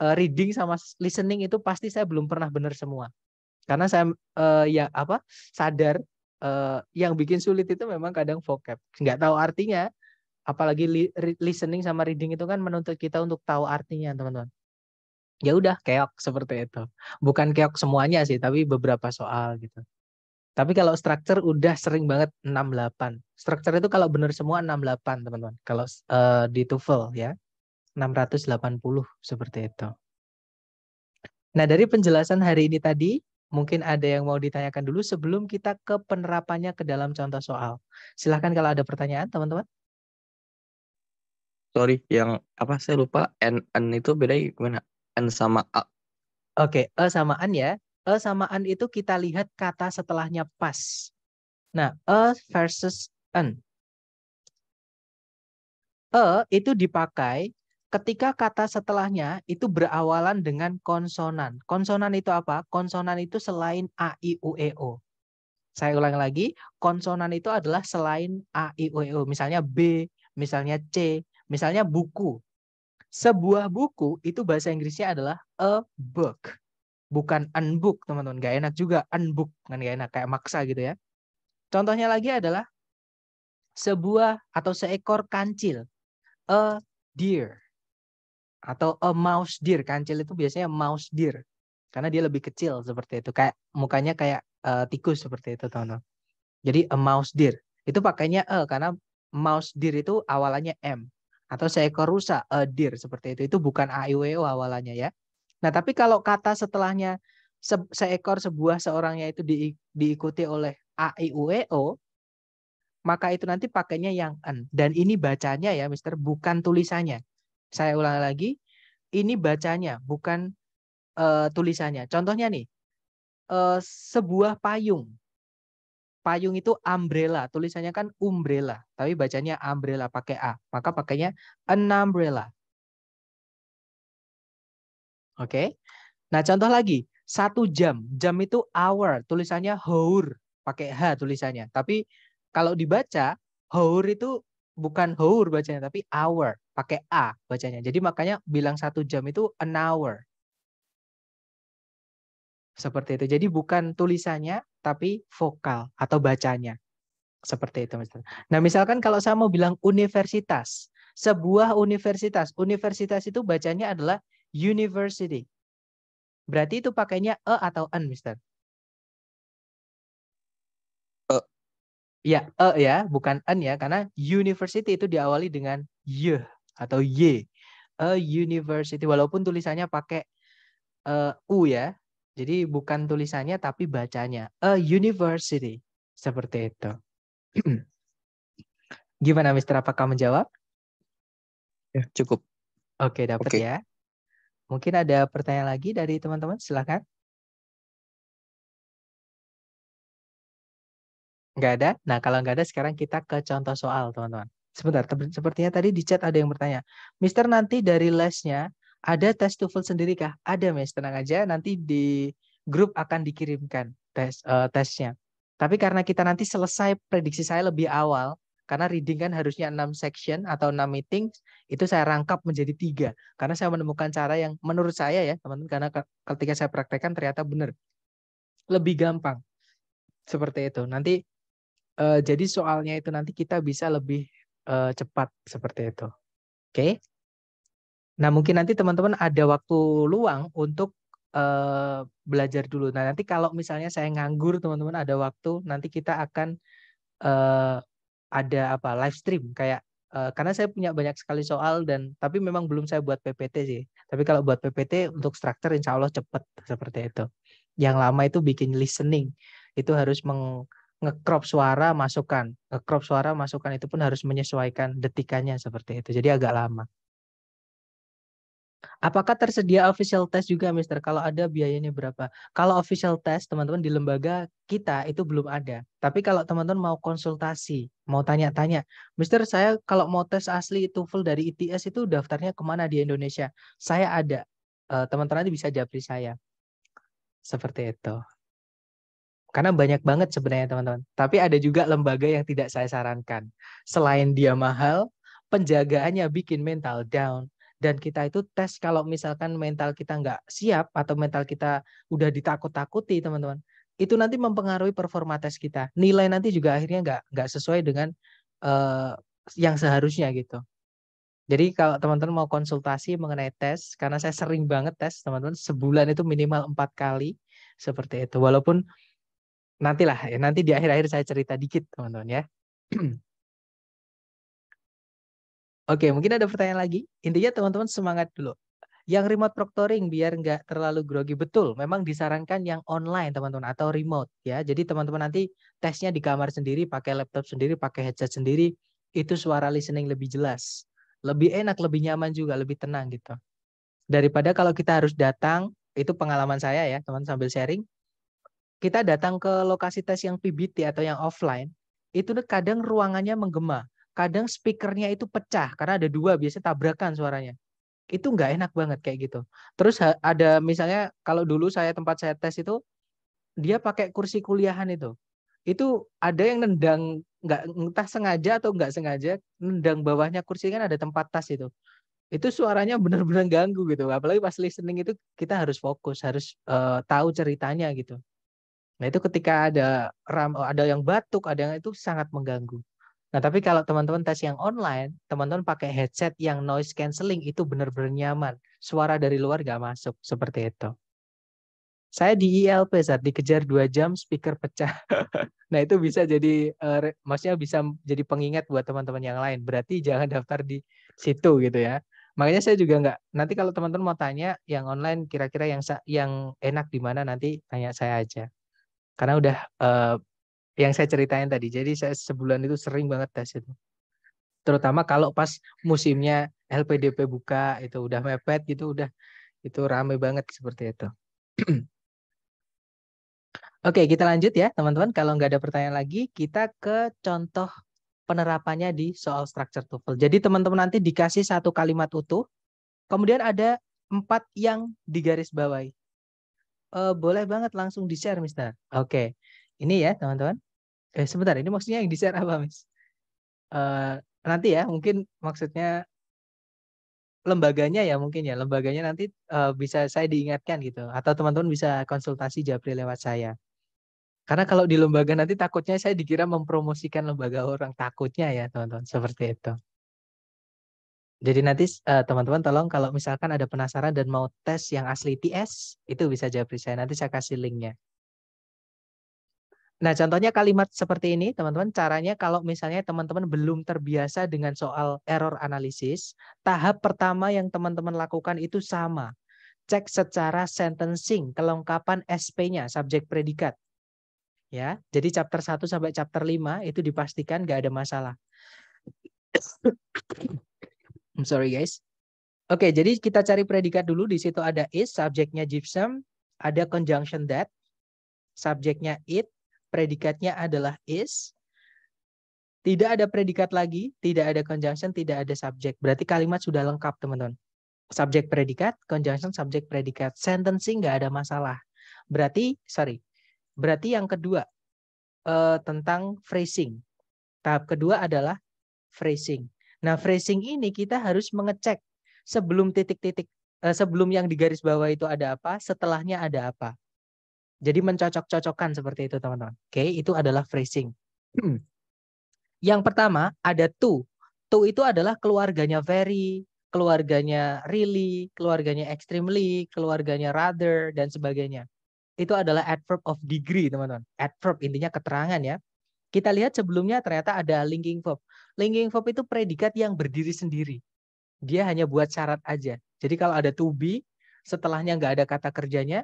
S1: eh, reading sama listening itu pasti saya belum pernah benar semua. Karena saya uh, ya apa sadar uh, yang bikin sulit itu memang kadang vocab. Nggak tahu artinya, apalagi listening sama reading itu kan menuntut kita untuk tahu artinya teman-teman ya udah keok seperti itu bukan keok semuanya sih tapi beberapa soal gitu tapi kalau structure udah sering banget 68 structure itu kalau benar semua 68 teman-teman kalau uh, di TOEFL ya 680 seperti itu nah dari penjelasan hari ini tadi mungkin ada yang mau ditanyakan dulu sebelum kita ke penerapannya ke dalam contoh soal. Silahkan kalau ada pertanyaan, teman-teman sorry yang apa saya lupa n n itu beda ya, gimana n sama a oke okay, e sama an ya e sama an itu kita lihat kata setelahnya pas nah e versus n e itu dipakai ketika kata setelahnya itu berawalan dengan konsonan konsonan itu apa konsonan itu selain a i u e o saya ulang lagi konsonan itu adalah selain a i u e o misalnya b misalnya c Misalnya buku. Sebuah buku itu bahasa Inggrisnya adalah a book. Bukan unbook, teman-teman. Gak enak juga unbook. Kan gak enak, kayak maksa gitu ya. Contohnya lagi adalah sebuah atau seekor kancil. A deer. Atau a mouse deer. Kancil itu biasanya mouse deer. Karena dia lebih kecil seperti itu. kayak Mukanya kayak uh, tikus seperti itu, teman-teman. Jadi a mouse deer. Itu pakainya a e, karena mouse deer itu awalannya m atau seekor rusa, a deer seperti itu. Itu bukan a i o awalannya ya. Nah, tapi kalau kata setelahnya se seekor sebuah seorangnya itu di diikuti oleh a i u e o maka itu nanti pakainya yang an Dan ini bacanya ya, Mister, bukan tulisannya. Saya ulang lagi, ini bacanya, bukan uh, tulisannya. Contohnya nih, uh, sebuah payung payung itu umbrella, tulisannya kan umbrella, tapi bacanya umbrella pakai a, maka pakainya an umbrella. Oke. Okay? Nah, contoh lagi, satu jam. Jam itu hour, tulisannya hour, pakai h tulisannya. Tapi kalau dibaca hour itu bukan hour bacanya, tapi hour, pakai a bacanya. Jadi makanya bilang satu jam itu an hour. Seperti itu. Jadi bukan tulisannya tapi vokal atau bacanya. Seperti itu, mister. Nah, misalkan kalau saya mau bilang universitas, sebuah universitas, universitas itu bacanya adalah university. Berarti itu pakainya e atau an, Mister? E. Ya, e ya, bukan an ya, karena university itu diawali dengan y atau y. A e university, walaupun tulisannya pakai uh, u ya, jadi bukan tulisannya tapi bacanya. A university. Seperti itu. Gimana Mister apakah menjawab? Ya, cukup. Oke, dapat ya. Mungkin ada pertanyaan lagi dari teman-teman, Silahkan.
S3: Nggak ada? Nah, kalau nggak ada, sekarang
S1: kita ke contoh soal, teman-teman. Sebentar, sepertinya tadi di chat ada yang bertanya. Mister, nanti dari lesnya, ada tes TOEFL sendiri kah? Ada, mas Tenang aja, nanti di grup akan dikirimkan tes uh, tesnya. Tapi karena kita nanti selesai prediksi saya lebih awal, karena reading kan harusnya 6 section atau 6 meeting, itu saya rangkap menjadi tiga. Karena saya menemukan cara yang menurut saya ya, teman-teman, karena ketika saya praktekkan ternyata benar. Lebih gampang. Seperti itu. Nanti uh, jadi soalnya itu nanti kita bisa lebih uh, cepat seperti itu. Oke. Okay? Nah, mungkin nanti teman-teman ada waktu luang untuk uh, belajar dulu. Nah, nanti kalau misalnya saya nganggur, teman-teman ada waktu, nanti kita akan uh, ada apa live stream kayak uh, karena saya punya banyak sekali soal dan tapi memang belum saya buat PPT sih. Tapi kalau buat PPT untuk struktur insya Allah cepat seperti itu. Yang lama itu bikin listening itu harus meng ngecrop suara masukan, ngecrop suara masukan itu pun harus menyesuaikan detikannya seperti itu. Jadi agak lama. Apakah tersedia official test juga, Mister? Kalau ada biayanya berapa? Kalau official test, teman-teman di lembaga kita itu belum ada. Tapi kalau teman-teman mau konsultasi, mau tanya-tanya, Mister, saya kalau mau tes asli TOEFL dari ITS itu daftarnya kemana di Indonesia? Saya ada. Eh, teman-teman nanti bisa japri saya. Seperti itu. Karena banyak banget sebenarnya teman-teman. Tapi ada juga lembaga yang tidak saya sarankan. Selain dia mahal, penjagaannya bikin mental down dan kita itu tes kalau misalkan mental kita nggak siap atau mental kita udah ditakut-takuti teman-teman itu nanti mempengaruhi performa tes kita nilai nanti juga akhirnya nggak nggak sesuai dengan uh, yang seharusnya gitu jadi kalau teman-teman mau konsultasi mengenai tes karena saya sering banget tes teman-teman sebulan itu minimal empat kali seperti itu walaupun nantilah ya nanti di akhir-akhir saya cerita dikit teman-teman ya Oke, mungkin ada pertanyaan lagi. Intinya teman-teman semangat dulu. Yang remote proctoring biar nggak terlalu grogi betul. Memang disarankan yang online teman-teman atau remote ya. Jadi teman-teman nanti tesnya di kamar sendiri, pakai laptop sendiri, pakai headset sendiri, itu suara listening lebih jelas, lebih enak, lebih nyaman juga, lebih tenang gitu. Daripada kalau kita harus datang, itu pengalaman saya ya teman sambil sharing, kita datang ke lokasi tes yang PBT atau yang offline, itu kadang ruangannya menggema kadang speakernya itu pecah karena ada dua biasa tabrakan suaranya itu nggak enak banget kayak gitu terus ada misalnya kalau dulu saya tempat saya tes itu dia pakai kursi kuliahan itu itu ada yang nendang nggak entah sengaja atau nggak sengaja nendang bawahnya kursi kan ada tempat tas itu itu suaranya benar-benar ganggu gitu apalagi pas listening itu kita harus fokus harus uh, tahu ceritanya gitu nah itu ketika ada ram ada yang batuk ada yang itu sangat mengganggu Nah, tapi kalau teman-teman tes yang online, teman-teman pakai headset yang noise cancelling itu benar-benar nyaman. Suara dari luar gak masuk, seperti itu. Saya di ILP saat dikejar dua jam speaker pecah. nah itu bisa jadi, eh, maksudnya bisa jadi pengingat buat teman-teman yang lain. Berarti jangan daftar di situ gitu ya. Makanya saya juga nggak. Nanti kalau teman-teman mau tanya yang online kira-kira yang yang enak di mana nanti tanya saya aja. Karena udah uh, yang saya ceritain tadi. Jadi saya sebulan itu sering banget tes itu. Terutama kalau pas musimnya LPDP buka itu udah mepet gitu udah itu rame banget seperti itu. Oke, kita lanjut ya teman-teman. Kalau nggak ada pertanyaan lagi, kita ke contoh penerapannya di soal structure tuple. Jadi teman-teman nanti dikasih satu kalimat utuh, kemudian ada empat yang digaris bawahi. Uh, eh, boleh banget langsung di-share, Mister. Oke, ini ya teman-teman eh sebentar ini maksudnya yang di share apa Miss? Uh, eh, nanti ya mungkin maksudnya lembaganya ya mungkin ya lembaganya nanti uh, bisa saya diingatkan gitu atau teman-teman bisa konsultasi Japri lewat saya. Karena kalau di lembaga nanti takutnya saya dikira mempromosikan lembaga orang takutnya ya teman-teman seperti itu. Jadi nanti eh, teman-teman uh, tolong kalau misalkan ada penasaran dan mau tes yang asli TS itu bisa Japri saya nanti saya kasih linknya. Nah, contohnya kalimat seperti ini, teman-teman. Caranya kalau misalnya teman-teman belum terbiasa dengan soal error analisis, tahap pertama yang teman-teman lakukan itu sama. Cek secara sentencing, kelengkapan SP-nya, subjek predikat. Ya, jadi chapter 1 sampai chapter 5 itu dipastikan nggak ada masalah. I'm sorry guys. Oke, jadi kita cari predikat dulu. Di situ ada is, subjeknya gypsum, ada conjunction that, subjeknya it, predikatnya adalah is. Tidak ada predikat lagi, tidak ada conjunction, tidak ada subjek. Berarti kalimat sudah lengkap, teman-teman. Subjek predikat, conjunction, subjek predikat. Sentencing nggak ada masalah. Berarti, sorry. Berarti yang kedua, eh, tentang phrasing. Tahap kedua adalah phrasing. Nah, phrasing ini kita harus mengecek sebelum titik-titik, eh, sebelum yang digaris bawah itu ada apa, setelahnya ada apa. Jadi mencocok-cocokkan seperti itu teman-teman. Oke, itu adalah phrasing. Yang pertama ada to. To itu adalah keluarganya very, keluarganya really, keluarganya extremely, keluarganya rather, dan sebagainya. Itu adalah adverb of degree, teman-teman. Adverb intinya keterangan ya. Kita lihat sebelumnya ternyata ada linking verb. Linking verb itu predikat yang berdiri sendiri. Dia hanya buat syarat aja. Jadi kalau ada to be, setelahnya nggak ada kata kerjanya,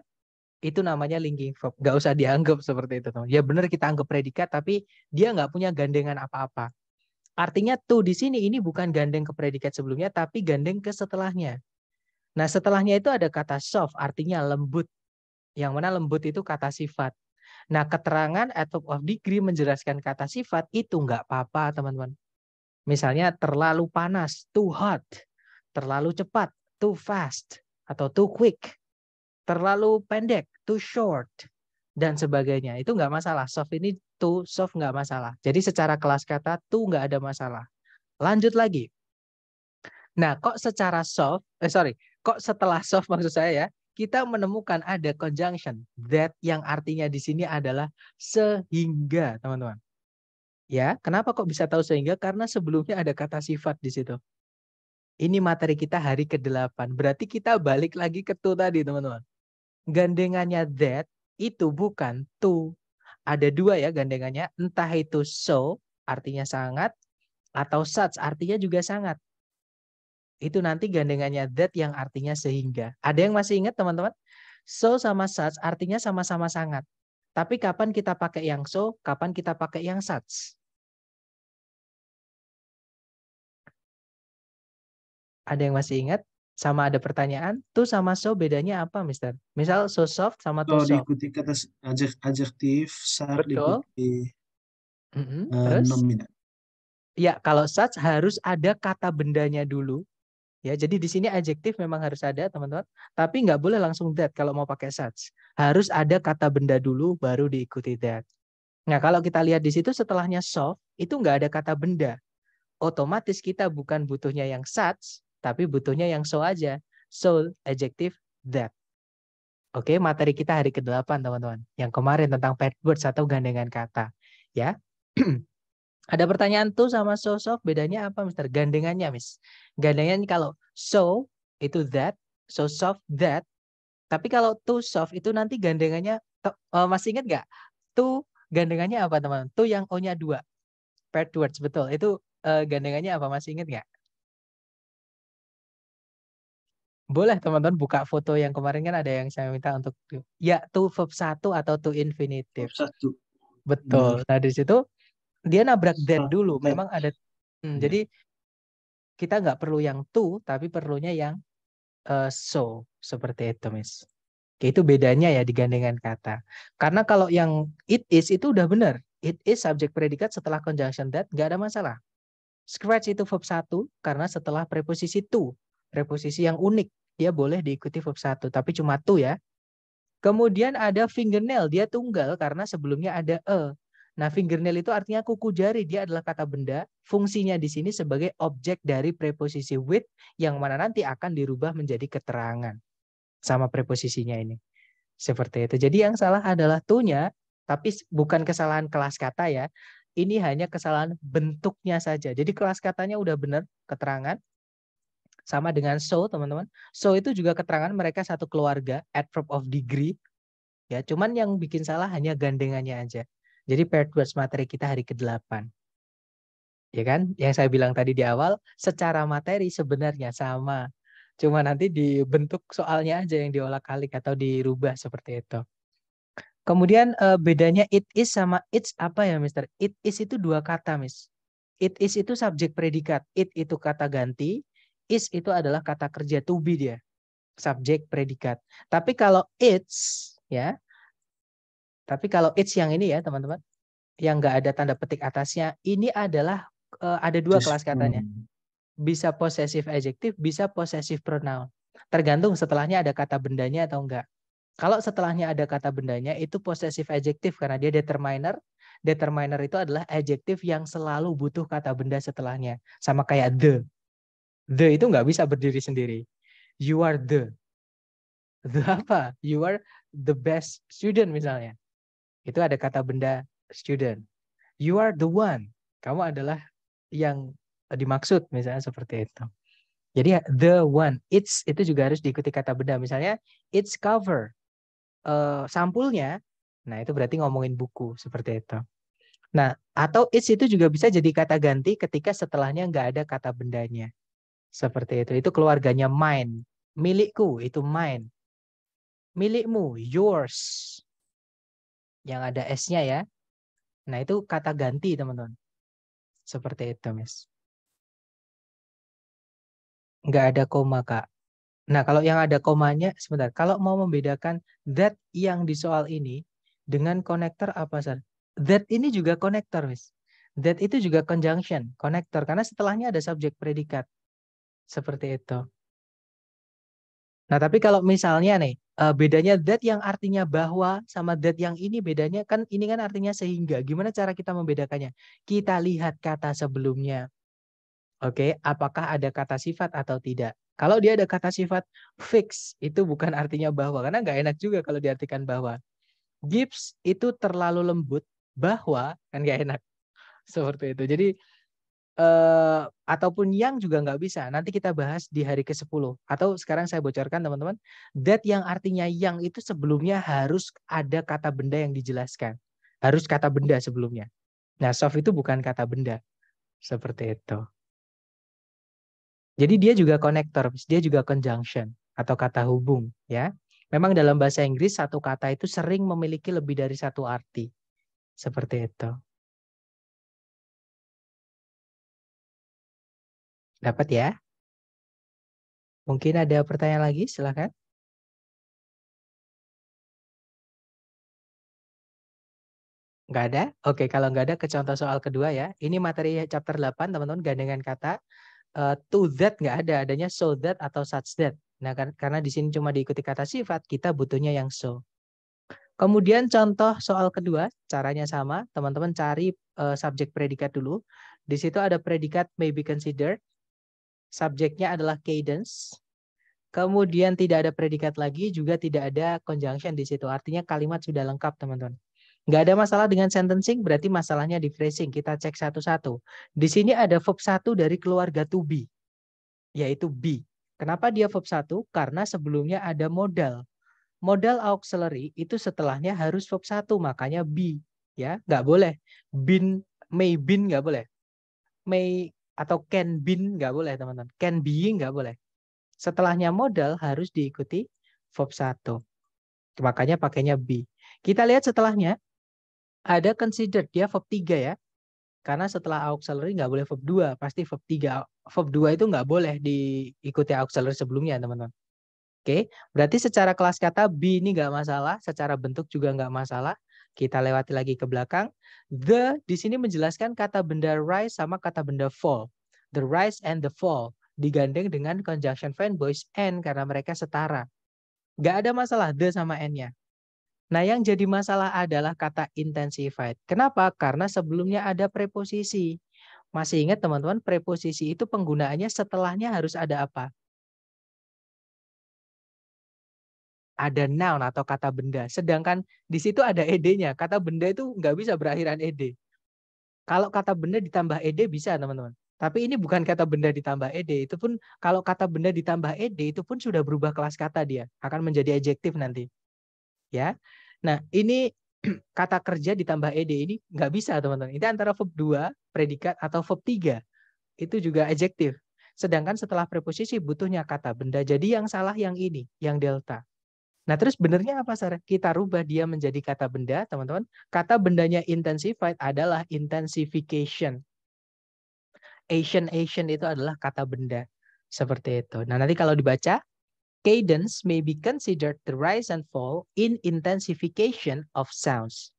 S1: itu namanya linking verb. Gak usah dianggap seperti itu. Teman. Ya benar kita anggap predikat, tapi dia nggak punya gandengan apa-apa. Artinya tuh di sini ini bukan gandeng ke predikat sebelumnya, tapi gandeng ke setelahnya. Nah setelahnya itu ada kata soft, artinya lembut. Yang mana lembut itu kata sifat. Nah keterangan atau of degree menjelaskan kata sifat itu nggak apa-apa teman-teman. Misalnya terlalu panas, too hot. Terlalu cepat, too fast. Atau too quick terlalu pendek, too short, dan sebagainya. Itu nggak masalah. Soft ini too soft nggak masalah. Jadi secara kelas kata tuh nggak ada masalah. Lanjut lagi. Nah, kok secara soft, eh sorry, kok setelah soft maksud saya ya, kita menemukan ada conjunction that yang artinya di sini adalah sehingga, teman-teman. Ya, kenapa kok bisa tahu sehingga? Karena sebelumnya ada kata sifat di situ. Ini materi kita hari ke-8. Berarti kita balik lagi ke tuh tadi, teman-teman gandengannya that itu bukan to. Ada dua ya gandengannya, entah itu so artinya sangat atau such artinya juga sangat. Itu nanti gandengannya that yang artinya sehingga. Ada yang masih ingat teman-teman? So sama such artinya sama-sama sangat. Tapi kapan kita pakai yang so, kapan kita pakai yang such?
S3: Ada yang masih ingat?
S1: sama ada pertanyaan, to sama so bedanya apa, Mister? Misal so
S3: soft sama to oh, so.
S2: diikuti kata adjektif, sar diikuti
S1: mm -hmm. uh, Terus? nominal. Ya, kalau such harus ada kata bendanya dulu. Ya, jadi di sini adjektif memang harus ada, teman-teman. Tapi nggak boleh langsung that kalau mau pakai such. Harus ada kata benda dulu, baru diikuti that. Nah, kalau kita lihat di situ setelahnya soft, itu nggak ada kata benda. Otomatis kita bukan butuhnya yang such, tapi butuhnya yang so aja. So, adjective, that. Oke, okay, materi kita hari ke-8, teman-teman. Yang kemarin tentang pet words atau gandengan kata. Ya. Ada pertanyaan tuh sama so, so, bedanya apa, Mister? Gandengannya, Miss. Gandengannya kalau so, itu that. So, soft, that. Tapi kalau too soft, itu nanti gandengannya, uh, masih ingat nggak? Too, gandengannya apa, teman-teman? Too yang O-nya dua. pet words, betul. Itu uh, gandengannya apa, masih ingat nggak? boleh teman-teman buka foto yang kemarin kan ada yang saya minta untuk ya to verb satu atau to infinitive. Satu. Betul. Hmm. Nah, di situ dia nabrak dan dulu. Memang ada hmm, hmm. jadi kita nggak perlu yang to tapi perlunya yang uh, so seperti itu, Miss. Oke, itu bedanya ya di kata. Karena kalau yang it is itu udah benar. It is subject predikat setelah conjunction that nggak ada masalah. Scratch itu verb satu karena setelah preposisi to preposisi yang unik. Dia boleh diikuti verb satu, tapi cuma tuh ya. Kemudian ada fingernail, dia tunggal karena sebelumnya ada e. Nah, fingernail itu artinya kuku jari. Dia adalah kata benda. Fungsinya di sini sebagai objek dari preposisi with yang mana nanti akan dirubah menjadi keterangan sama preposisinya ini. Seperti itu. Jadi yang salah adalah tunya, tapi bukan kesalahan kelas kata ya. Ini hanya kesalahan bentuknya saja. Jadi kelas katanya udah benar keterangan, sama dengan so, teman-teman. So itu juga keterangan mereka satu keluarga, adverb of degree. Ya, cuman yang bikin salah hanya gandengannya aja. Jadi paired words materi kita hari ke-8. Ya kan? Yang saya bilang tadi di awal, secara materi sebenarnya sama. Cuma nanti dibentuk soalnya aja yang diolah alik atau dirubah seperti itu. Kemudian eh, bedanya it is sama it's apa ya, Mister? It is itu dua kata, Miss. It is itu subjek predikat. It itu kata ganti, is itu adalah kata kerja to be dia. Subjek, predikat. Tapi kalau it's ya. Tapi kalau it's yang ini ya, teman-teman, yang nggak ada tanda petik atasnya, ini adalah uh, ada dua Just, kelas katanya. Bisa possessive adjective, bisa possessive pronoun. Tergantung setelahnya ada kata bendanya atau enggak. Kalau setelahnya ada kata bendanya itu possessive adjective karena dia determiner. Determiner itu adalah adjective yang selalu butuh kata benda setelahnya. Sama kayak the. The itu nggak bisa berdiri sendiri. You are the. The apa? You are the best student misalnya. Itu ada kata benda student. You are the one. Kamu adalah yang dimaksud misalnya seperti itu. Jadi the one, it's itu juga harus diikuti kata benda. Misalnya it's cover, uh, sampulnya, nah itu berarti ngomongin buku seperti itu. Nah atau it's itu juga bisa jadi kata ganti ketika setelahnya nggak ada kata bendanya. Seperti itu. Itu keluarganya mine. Milikku itu mine. Milikmu, yours. Yang ada S-nya ya. Nah, itu kata ganti, teman-teman. Seperti itu, Miss. Nggak ada koma, Kak. Nah, kalau yang ada komanya, sebentar. Kalau mau membedakan that yang di soal ini dengan konektor apa, sih? That ini juga konektor, Miss. That itu juga conjunction, konektor. Karena setelahnya ada subjek predikat. Seperti itu. Nah, tapi kalau misalnya nih, eh, bedanya that yang artinya bahwa sama that yang ini bedanya kan ini kan artinya sehingga. Gimana cara kita membedakannya? Kita lihat kata sebelumnya. Oke, okay, apakah ada kata sifat atau tidak? Kalau dia ada kata sifat fix, itu bukan artinya bahwa. Karena nggak enak juga kalau diartikan bahwa. Gibbs itu terlalu lembut bahwa, kan nggak enak. Seperti itu. Jadi Eh, ataupun yang juga nggak bisa. Nanti kita bahas di hari ke-10. Atau sekarang saya bocorkan teman-teman. That yang artinya yang itu sebelumnya harus ada kata benda yang dijelaskan. Harus kata benda sebelumnya. Nah soft itu bukan kata benda. Seperti itu. Jadi dia juga connector. dia juga conjunction atau kata hubung ya. Memang dalam bahasa Inggris satu kata itu sering memiliki lebih dari satu arti. Seperti itu.
S2: Dapat ya? Mungkin ada pertanyaan lagi, silakan.
S1: Nggak ada? Oke, kalau nggak ada ke contoh soal kedua ya. Ini materi chapter 8, teman-teman, gandengan kata. Uh, to that nggak ada, adanya so that atau such that. Nah, kar karena di sini cuma diikuti kata sifat, kita butuhnya yang so. Kemudian contoh soal kedua, caranya sama. Teman-teman cari uh, subjek predikat dulu. Di situ ada predikat may be considered, subjeknya adalah cadence. Kemudian tidak ada predikat lagi, juga tidak ada conjunction di situ. Artinya kalimat sudah lengkap, teman-teman. Nggak ada masalah dengan sentencing, berarti masalahnya di phrasing. Kita cek satu-satu. Di sini ada verb satu dari keluarga to be, yaitu be. Kenapa dia verb satu? Karena sebelumnya ada modal. Modal auxiliary itu setelahnya harus verb satu, makanya be. Ya, nggak boleh. Bin, may bin nggak boleh. May atau can been nggak boleh teman-teman. Can being nggak boleh. Setelahnya modal harus diikuti verb satu Makanya pakainya be. Kita lihat setelahnya ada considered dia verb tiga ya. Karena setelah auxiliary nggak boleh verb dua pasti verb tiga Verb dua itu nggak boleh diikuti auxiliary sebelumnya, teman-teman. Oke, berarti secara kelas kata be ini nggak masalah, secara bentuk juga nggak masalah, kita lewati lagi ke belakang. The di sini menjelaskan kata benda rise sama kata benda fall. The rise and the fall digandeng dengan conjunction fanboys and karena mereka setara. Gak ada masalah the sama n-nya. Nah, yang jadi masalah adalah kata intensified. Kenapa? Karena sebelumnya ada preposisi. Masih ingat teman-teman, preposisi itu penggunaannya setelahnya harus ada apa? ada noun atau kata benda. Sedangkan di situ ada ed-nya. Kata benda itu nggak bisa berakhiran ed. Kalau kata benda ditambah ed bisa, teman-teman. Tapi ini bukan kata benda ditambah ed. Itu pun kalau kata benda ditambah ed itu pun sudah berubah kelas kata dia. Akan menjadi adjektif nanti. Ya. Nah, ini kata kerja ditambah ed ini nggak bisa, teman-teman. Ini antara verb 2, predikat atau verb 3. Itu juga adjektif. Sedangkan setelah preposisi butuhnya kata benda. Jadi yang salah yang ini, yang delta. Nah, terus benernya apa, Sarah? Kita rubah dia menjadi kata benda, teman-teman. Kata bendanya intensified adalah intensification. Asian Asian itu adalah kata benda. Seperti itu. Nah, nanti kalau dibaca, cadence may be considered the rise and fall in intensification of sounds.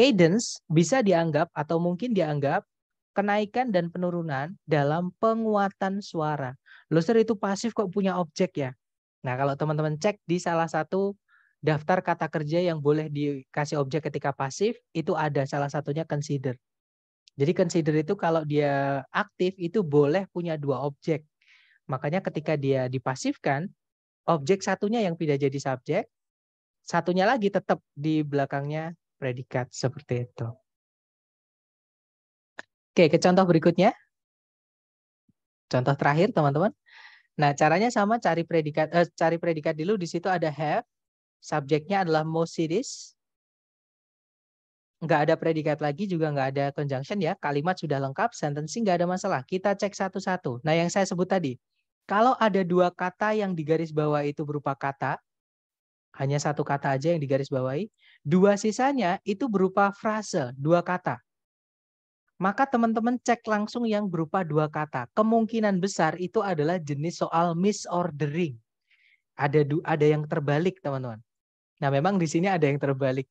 S1: Cadence bisa dianggap atau mungkin dianggap kenaikan dan penurunan dalam penguatan suara. Loser itu pasif kok punya objek ya? Nah, kalau teman-teman cek di salah satu daftar kata kerja yang boleh dikasih objek ketika pasif, itu ada salah satunya consider. Jadi consider itu kalau dia aktif itu boleh punya dua objek. Makanya ketika dia dipasifkan, objek satunya yang tidak jadi subjek, satunya lagi tetap di belakangnya predikat seperti itu. Oke, ke contoh berikutnya. Contoh terakhir, teman-teman. Nah, caranya sama cari predikat eh, cari predikat dulu di situ ada have, subjeknya adalah most cities. Nggak ada predikat lagi juga nggak ada conjunction ya. Kalimat sudah lengkap, sentence nggak ada masalah. Kita cek satu-satu. Nah, yang saya sebut tadi, kalau ada dua kata yang di bawah itu berupa kata, hanya satu kata aja yang digarisbawahi. Dua sisanya itu berupa frase, dua kata maka teman-teman cek langsung yang berupa dua kata. Kemungkinan besar itu adalah jenis soal misordering. Ada ada yang terbalik, teman-teman. Nah, memang di sini ada yang terbalik.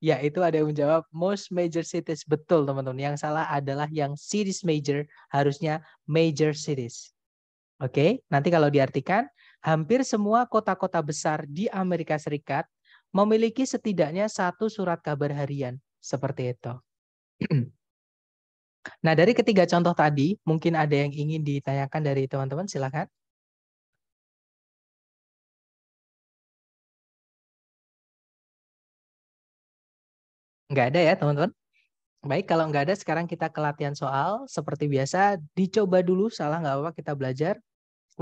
S1: Yaitu ada yang menjawab most major cities betul, teman-teman. Yang salah adalah yang cities major, harusnya major cities. Oke, nanti kalau diartikan, hampir semua kota-kota besar di Amerika Serikat memiliki setidaknya satu surat kabar harian seperti itu. Nah, dari ketiga contoh tadi, mungkin ada yang ingin ditanyakan dari teman-teman, silakan. Enggak ada ya, teman-teman? Baik, kalau enggak ada, sekarang kita ke latihan soal. Seperti biasa, dicoba dulu, salah enggak apa-apa, kita belajar.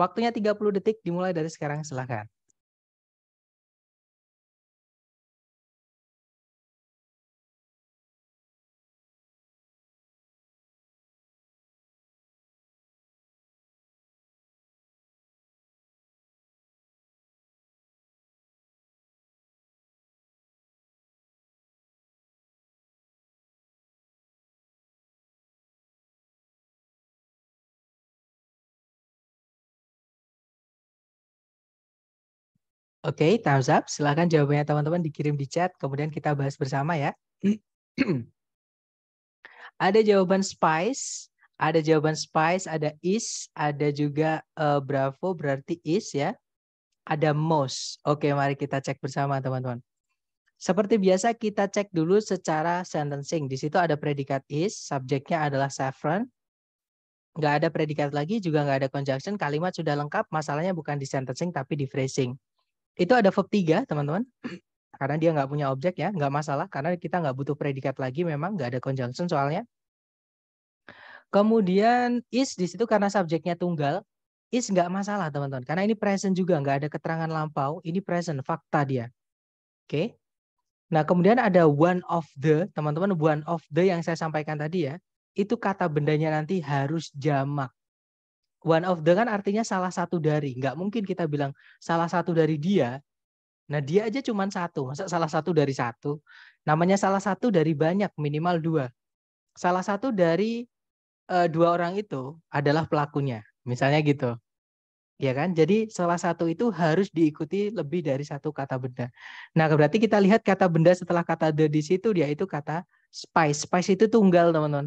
S1: Waktunya 30 detik, dimulai dari
S2: sekarang, silakan.
S1: Oke, okay, thumbs up. Silahkan jawabannya teman-teman dikirim di chat, kemudian kita bahas bersama ya. ada jawaban spice, ada jawaban spice, ada is, ada juga uh, bravo berarti is ya. Ada most. Oke, okay, mari kita cek bersama teman-teman. Seperti biasa kita cek dulu secara sentencing. Di situ ada predikat is, subjeknya adalah saffron. Nggak ada predikat lagi, juga nggak ada conjunction. Kalimat sudah lengkap, masalahnya bukan di sentencing tapi di phrasing. Itu ada verb 3, teman-teman. Karena dia nggak punya objek ya, nggak masalah. Karena kita nggak butuh predikat lagi, memang nggak ada conjunction soalnya. Kemudian is di situ karena subjeknya tunggal, is nggak masalah teman-teman. Karena ini present juga, nggak ada keterangan lampau. Ini present, fakta dia. Oke. Okay? Nah kemudian ada one of the, teman-teman one of the yang saya sampaikan tadi ya. Itu kata bendanya nanti harus jamak one of the kan artinya salah satu dari. Nggak mungkin kita bilang salah satu dari dia. Nah dia aja cuma satu. Masa salah satu dari satu? Namanya salah satu dari banyak, minimal dua. Salah satu dari e, dua orang itu adalah pelakunya. Misalnya gitu. Ya kan? Jadi salah satu itu harus diikuti lebih dari satu kata benda. Nah, berarti kita lihat kata benda setelah kata the di situ yaitu kata spice. Spice itu tunggal, teman-teman.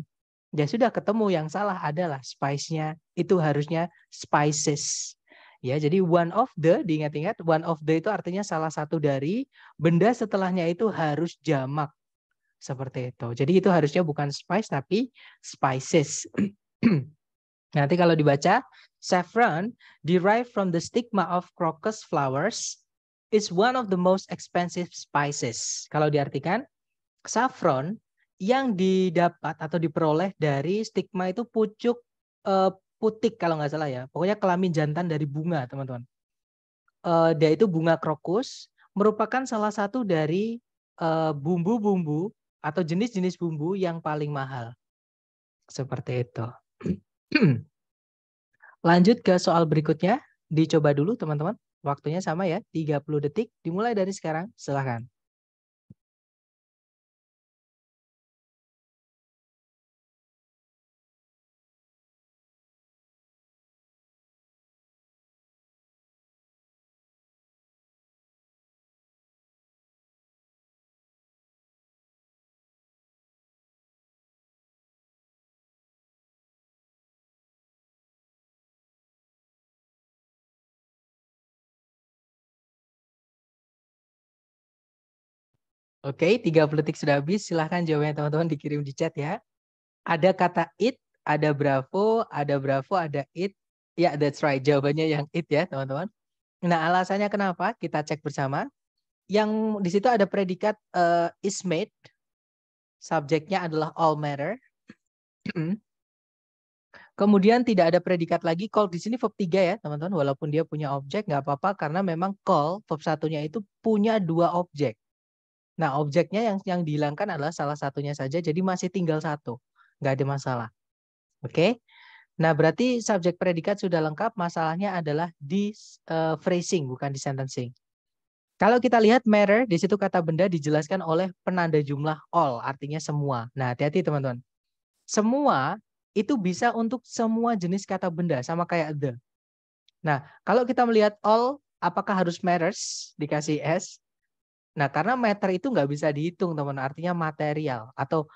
S1: Ya sudah ketemu yang salah adalah spice-nya itu harusnya spices. Ya, jadi one of the diingat-ingat one of the itu artinya salah satu dari benda setelahnya itu harus jamak seperti itu. Jadi itu harusnya bukan spice tapi spices. Nanti kalau dibaca saffron derived from the stigma of crocus flowers is one of the most expensive spices. Kalau diartikan saffron yang didapat atau diperoleh dari stigma itu pucuk uh, putik kalau nggak salah ya. Pokoknya kelamin jantan dari bunga, teman-teman. Uh, dia itu bunga krokus, merupakan salah satu dari eh, bumbu-bumbu uh, atau jenis-jenis bumbu yang paling mahal. Seperti itu. Lanjut ke soal berikutnya. Dicoba dulu, teman-teman. Waktunya sama ya, 30 detik. Dimulai dari sekarang. Silahkan.
S2: Oke, 30
S1: detik sudah habis. Silahkan jawabannya teman-teman dikirim di chat ya. Ada kata it, ada bravo, ada bravo, ada it. Ya, yeah, that's right. Jawabannya yang it ya, teman-teman. Nah, alasannya kenapa? Kita cek bersama. Yang di situ ada predikat uh, is made. Subjeknya adalah all matter. Kemudian tidak ada predikat lagi. Call di sini verb 3 ya, teman-teman. Walaupun dia punya objek, nggak apa-apa. Karena memang call, verb satunya itu punya dua objek. Nah, objeknya yang yang dihilangkan adalah salah satunya saja, jadi masih tinggal satu. Nggak ada masalah. Oke? Okay? Nah, berarti subjek predikat sudah lengkap, masalahnya adalah di uh, phrasing, bukan di sentencing. Kalau kita lihat matter, di situ kata benda dijelaskan oleh penanda jumlah all, artinya semua. Nah, hati-hati teman-teman. Semua itu bisa untuk semua jenis kata benda, sama kayak the. Nah, kalau kita melihat all, apakah harus matters, dikasih S? Nah, karena meter itu nggak bisa dihitung, teman. Artinya material atau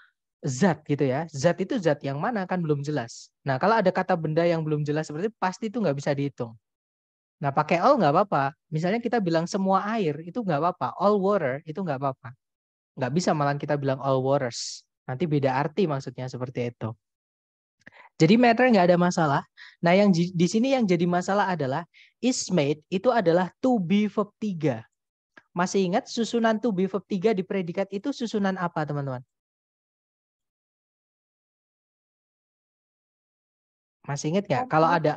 S1: zat gitu ya. Zat itu zat yang mana kan belum jelas. Nah, kalau ada kata benda yang belum jelas seperti itu, pasti itu nggak bisa dihitung. Nah, pakai all nggak apa-apa. Misalnya kita bilang semua air, itu nggak apa-apa. All water, itu nggak apa-apa. Nggak bisa malah kita bilang all waters. Nanti beda arti maksudnya seperti itu. Jadi meter nggak ada masalah. Nah, yang di sini yang jadi masalah adalah is made itu adalah to be verb 3 masih ingat susunan to be verb 3 di predikat itu
S3: susunan apa, teman-teman?
S2: Masih ingat nggak? Kalau ada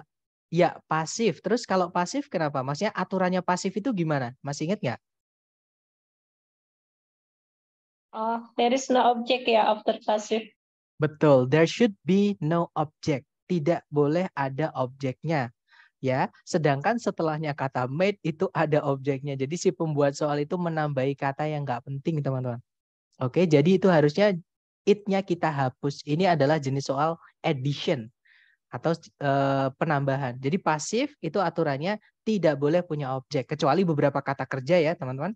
S3: ya pasif. Terus kalau pasif kenapa? Maksudnya aturannya pasif itu gimana? Masih ingat nggak?
S1: Uh, there is no object ya after pasif Betul, there should be no object. Tidak boleh ada objeknya ya. Sedangkan setelahnya kata made itu ada objeknya. Jadi si pembuat soal itu menambahi kata yang nggak penting, teman-teman. Oke, jadi itu harusnya it-nya kita hapus. Ini adalah jenis soal addition atau e, penambahan. Jadi pasif itu aturannya tidak boleh punya objek kecuali beberapa kata kerja ya, teman-teman.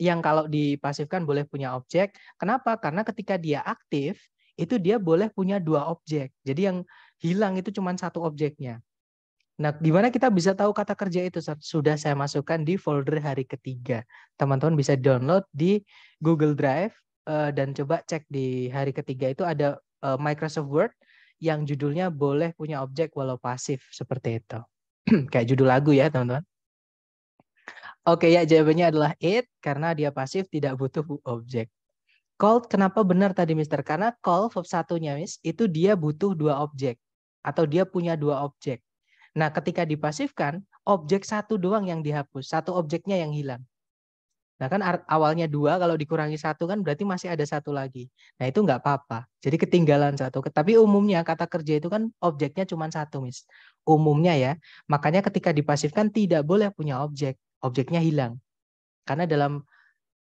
S1: Yang kalau dipasifkan boleh punya objek. Kenapa? Karena ketika dia aktif, itu dia boleh punya dua objek. Jadi yang hilang itu cuma satu objeknya. Nah, gimana kita bisa tahu kata kerja itu? Sudah saya masukkan di folder hari ketiga. Teman-teman bisa download di Google Drive eh, dan coba cek di hari ketiga itu ada eh, Microsoft Word yang judulnya boleh punya objek walau pasif seperti itu. Kayak judul lagu ya, teman-teman. Oke ya, jawabannya adalah it karena dia pasif tidak butuh objek. call kenapa benar tadi Mister? Karena call verb satunya Miss itu dia butuh dua objek atau dia punya dua objek Nah, ketika dipasifkan, objek satu doang yang dihapus, satu objeknya yang hilang. Nah kan awalnya dua, kalau dikurangi satu kan berarti masih ada satu lagi. Nah itu nggak apa-apa. Jadi ketinggalan satu. Tapi umumnya kata kerja itu kan objeknya cuma satu, Miss. Umumnya ya. Makanya ketika dipasifkan tidak boleh punya objek. Objeknya hilang. Karena dalam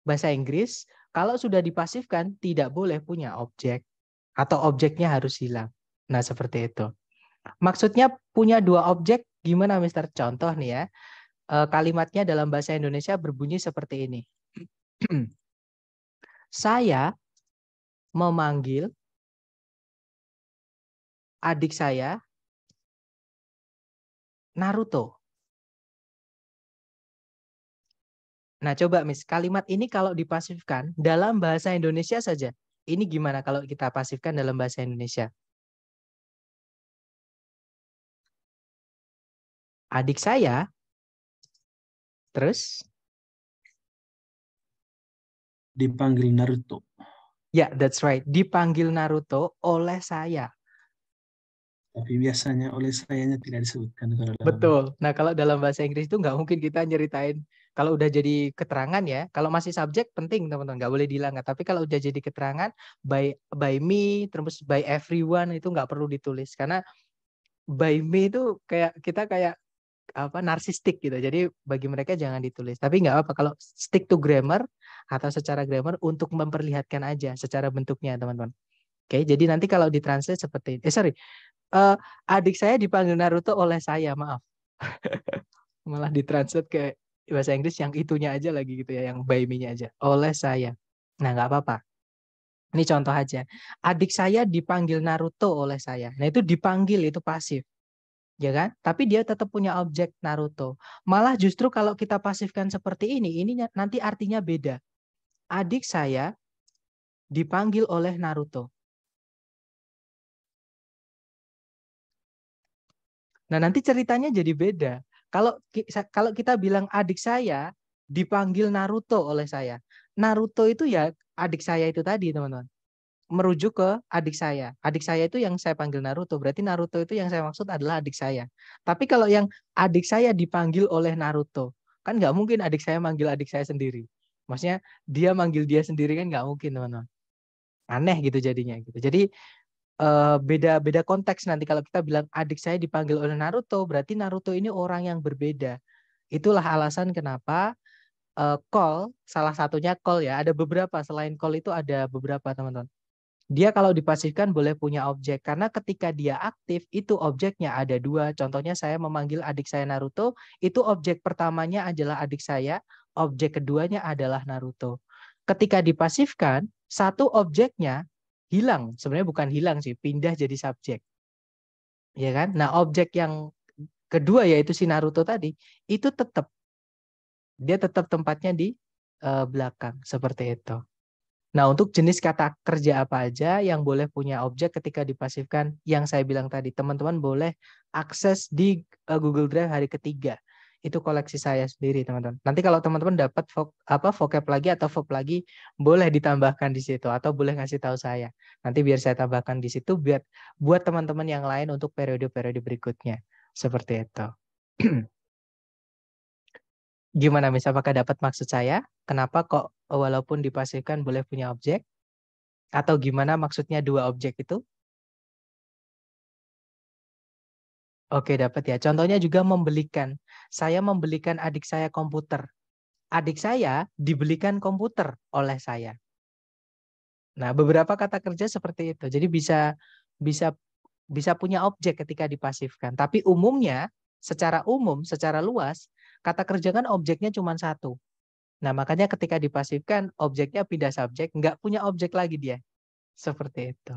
S1: bahasa Inggris, kalau sudah dipasifkan tidak boleh punya objek. Atau objeknya harus hilang. Nah seperti itu. Maksudnya punya dua objek gimana Mister? Contoh nih ya. Eh, kalimatnya dalam bahasa Indonesia berbunyi seperti ini. saya
S2: memanggil adik saya Naruto.
S1: Nah, coba Miss, kalimat ini kalau dipasifkan dalam bahasa Indonesia saja. Ini gimana kalau kita pasifkan dalam bahasa Indonesia?
S2: adik saya terus dipanggil Naruto.
S1: Ya, yeah, that's right. Dipanggil Naruto oleh saya.
S2: Tapi biasanya oleh sayanya tidak disebutkan. dalam... Betul.
S1: Nah, kalau dalam bahasa Inggris itu nggak mungkin kita nyeritain. Kalau udah jadi keterangan ya, kalau masih subjek penting teman-teman, nggak boleh dilanggar. Tapi kalau udah jadi keterangan, by by me, terus by everyone itu nggak perlu ditulis karena by me itu kayak kita kayak apa narsistik gitu. Jadi bagi mereka jangan ditulis. Tapi nggak apa kalau stick to grammar atau secara grammar untuk memperlihatkan aja secara bentuknya teman-teman. Oke, jadi nanti kalau ditranslate seperti ini. Eh sorry, uh, adik saya dipanggil Naruto oleh saya, maaf. Malah ditranslate ke bahasa Inggris yang itunya aja lagi gitu ya, yang by aja. Oleh saya. Nah nggak apa-apa. Ini contoh aja. Adik saya dipanggil Naruto oleh saya. Nah itu dipanggil itu pasif ya kan? Tapi dia tetap punya objek Naruto. Malah justru kalau kita pasifkan seperti ini, ini nanti artinya beda. Adik saya
S3: dipanggil oleh Naruto.
S1: Nah, nanti ceritanya jadi beda. Kalau kalau kita bilang adik saya dipanggil Naruto oleh saya. Naruto itu ya adik saya itu tadi, teman-teman merujuk ke adik saya. Adik saya itu yang saya panggil Naruto. Berarti Naruto itu yang saya maksud adalah adik saya. Tapi kalau yang adik saya dipanggil oleh Naruto, kan nggak mungkin adik saya manggil adik saya sendiri. Maksudnya dia manggil dia sendiri kan nggak mungkin teman-teman. Aneh gitu jadinya gitu. Jadi eh, beda beda konteks nanti kalau kita bilang adik saya dipanggil oleh Naruto, berarti Naruto ini orang yang berbeda. Itulah alasan kenapa eh, call salah satunya call ya ada beberapa selain call itu ada beberapa teman-teman dia kalau dipasifkan boleh punya objek karena ketika dia aktif itu objeknya ada dua. Contohnya saya memanggil adik saya Naruto, itu objek pertamanya adalah adik saya, objek keduanya adalah Naruto. Ketika dipasifkan, satu objeknya hilang. Sebenarnya bukan hilang sih, pindah jadi subjek. Ya kan? Nah, objek yang kedua yaitu si Naruto tadi itu tetap dia tetap tempatnya di eh, belakang seperti itu. Nah, untuk jenis kata kerja apa aja yang boleh punya objek ketika dipasifkan yang saya bilang tadi. Teman-teman boleh akses di eh, Google Drive hari ketiga. Itu koleksi saya sendiri, teman-teman. Nanti kalau teman-teman dapat vo apa vocab lagi atau vocab lagi, boleh ditambahkan di situ atau boleh ngasih tahu saya. Nanti biar saya tambahkan di situ biar buat teman-teman yang lain untuk periode-periode berikutnya. Seperti itu. Gimana misalnya apakah dapat maksud saya? Kenapa kok Oh, walaupun dipastikan boleh punya objek? Atau gimana maksudnya dua objek itu? Oke, dapat ya. Contohnya juga membelikan. Saya membelikan adik saya komputer. Adik saya dibelikan komputer oleh saya. Nah, beberapa kata kerja seperti itu. Jadi bisa bisa bisa punya objek ketika dipasifkan. Tapi umumnya, secara umum, secara luas, kata kerja kan objeknya cuma satu. Nah, makanya ketika dipasifkan, objeknya pindah subjek, nggak punya objek lagi dia. Seperti itu.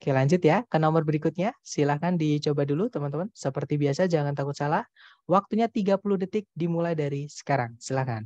S1: Oke lanjut ya ke nomor berikutnya. Silahkan dicoba dulu teman-teman. Seperti biasa jangan takut salah. Waktunya 30 detik dimulai dari sekarang. Silahkan.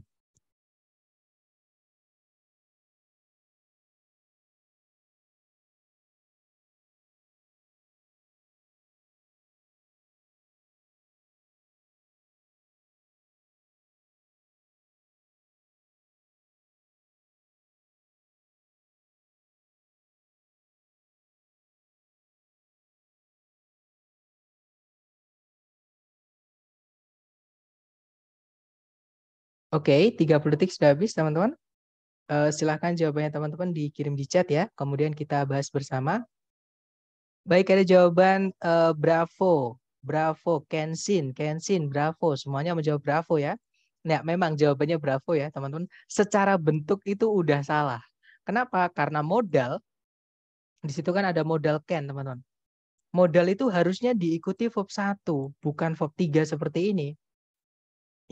S2: Oke, okay, 30 detik sudah habis teman-teman.
S1: Uh, silahkan jawabannya teman-teman dikirim di chat ya. Kemudian kita bahas bersama. Baik, ada jawaban uh, Bravo, Bravo, Kenshin, Kenshin, Bravo. Semuanya menjawab Bravo ya. Nah, memang jawabannya Bravo ya teman-teman. Secara bentuk itu udah salah. Kenapa? Karena modal, di situ kan ada modal Ken teman-teman. Modal itu harusnya diikuti verb 1, bukan verb 3 seperti ini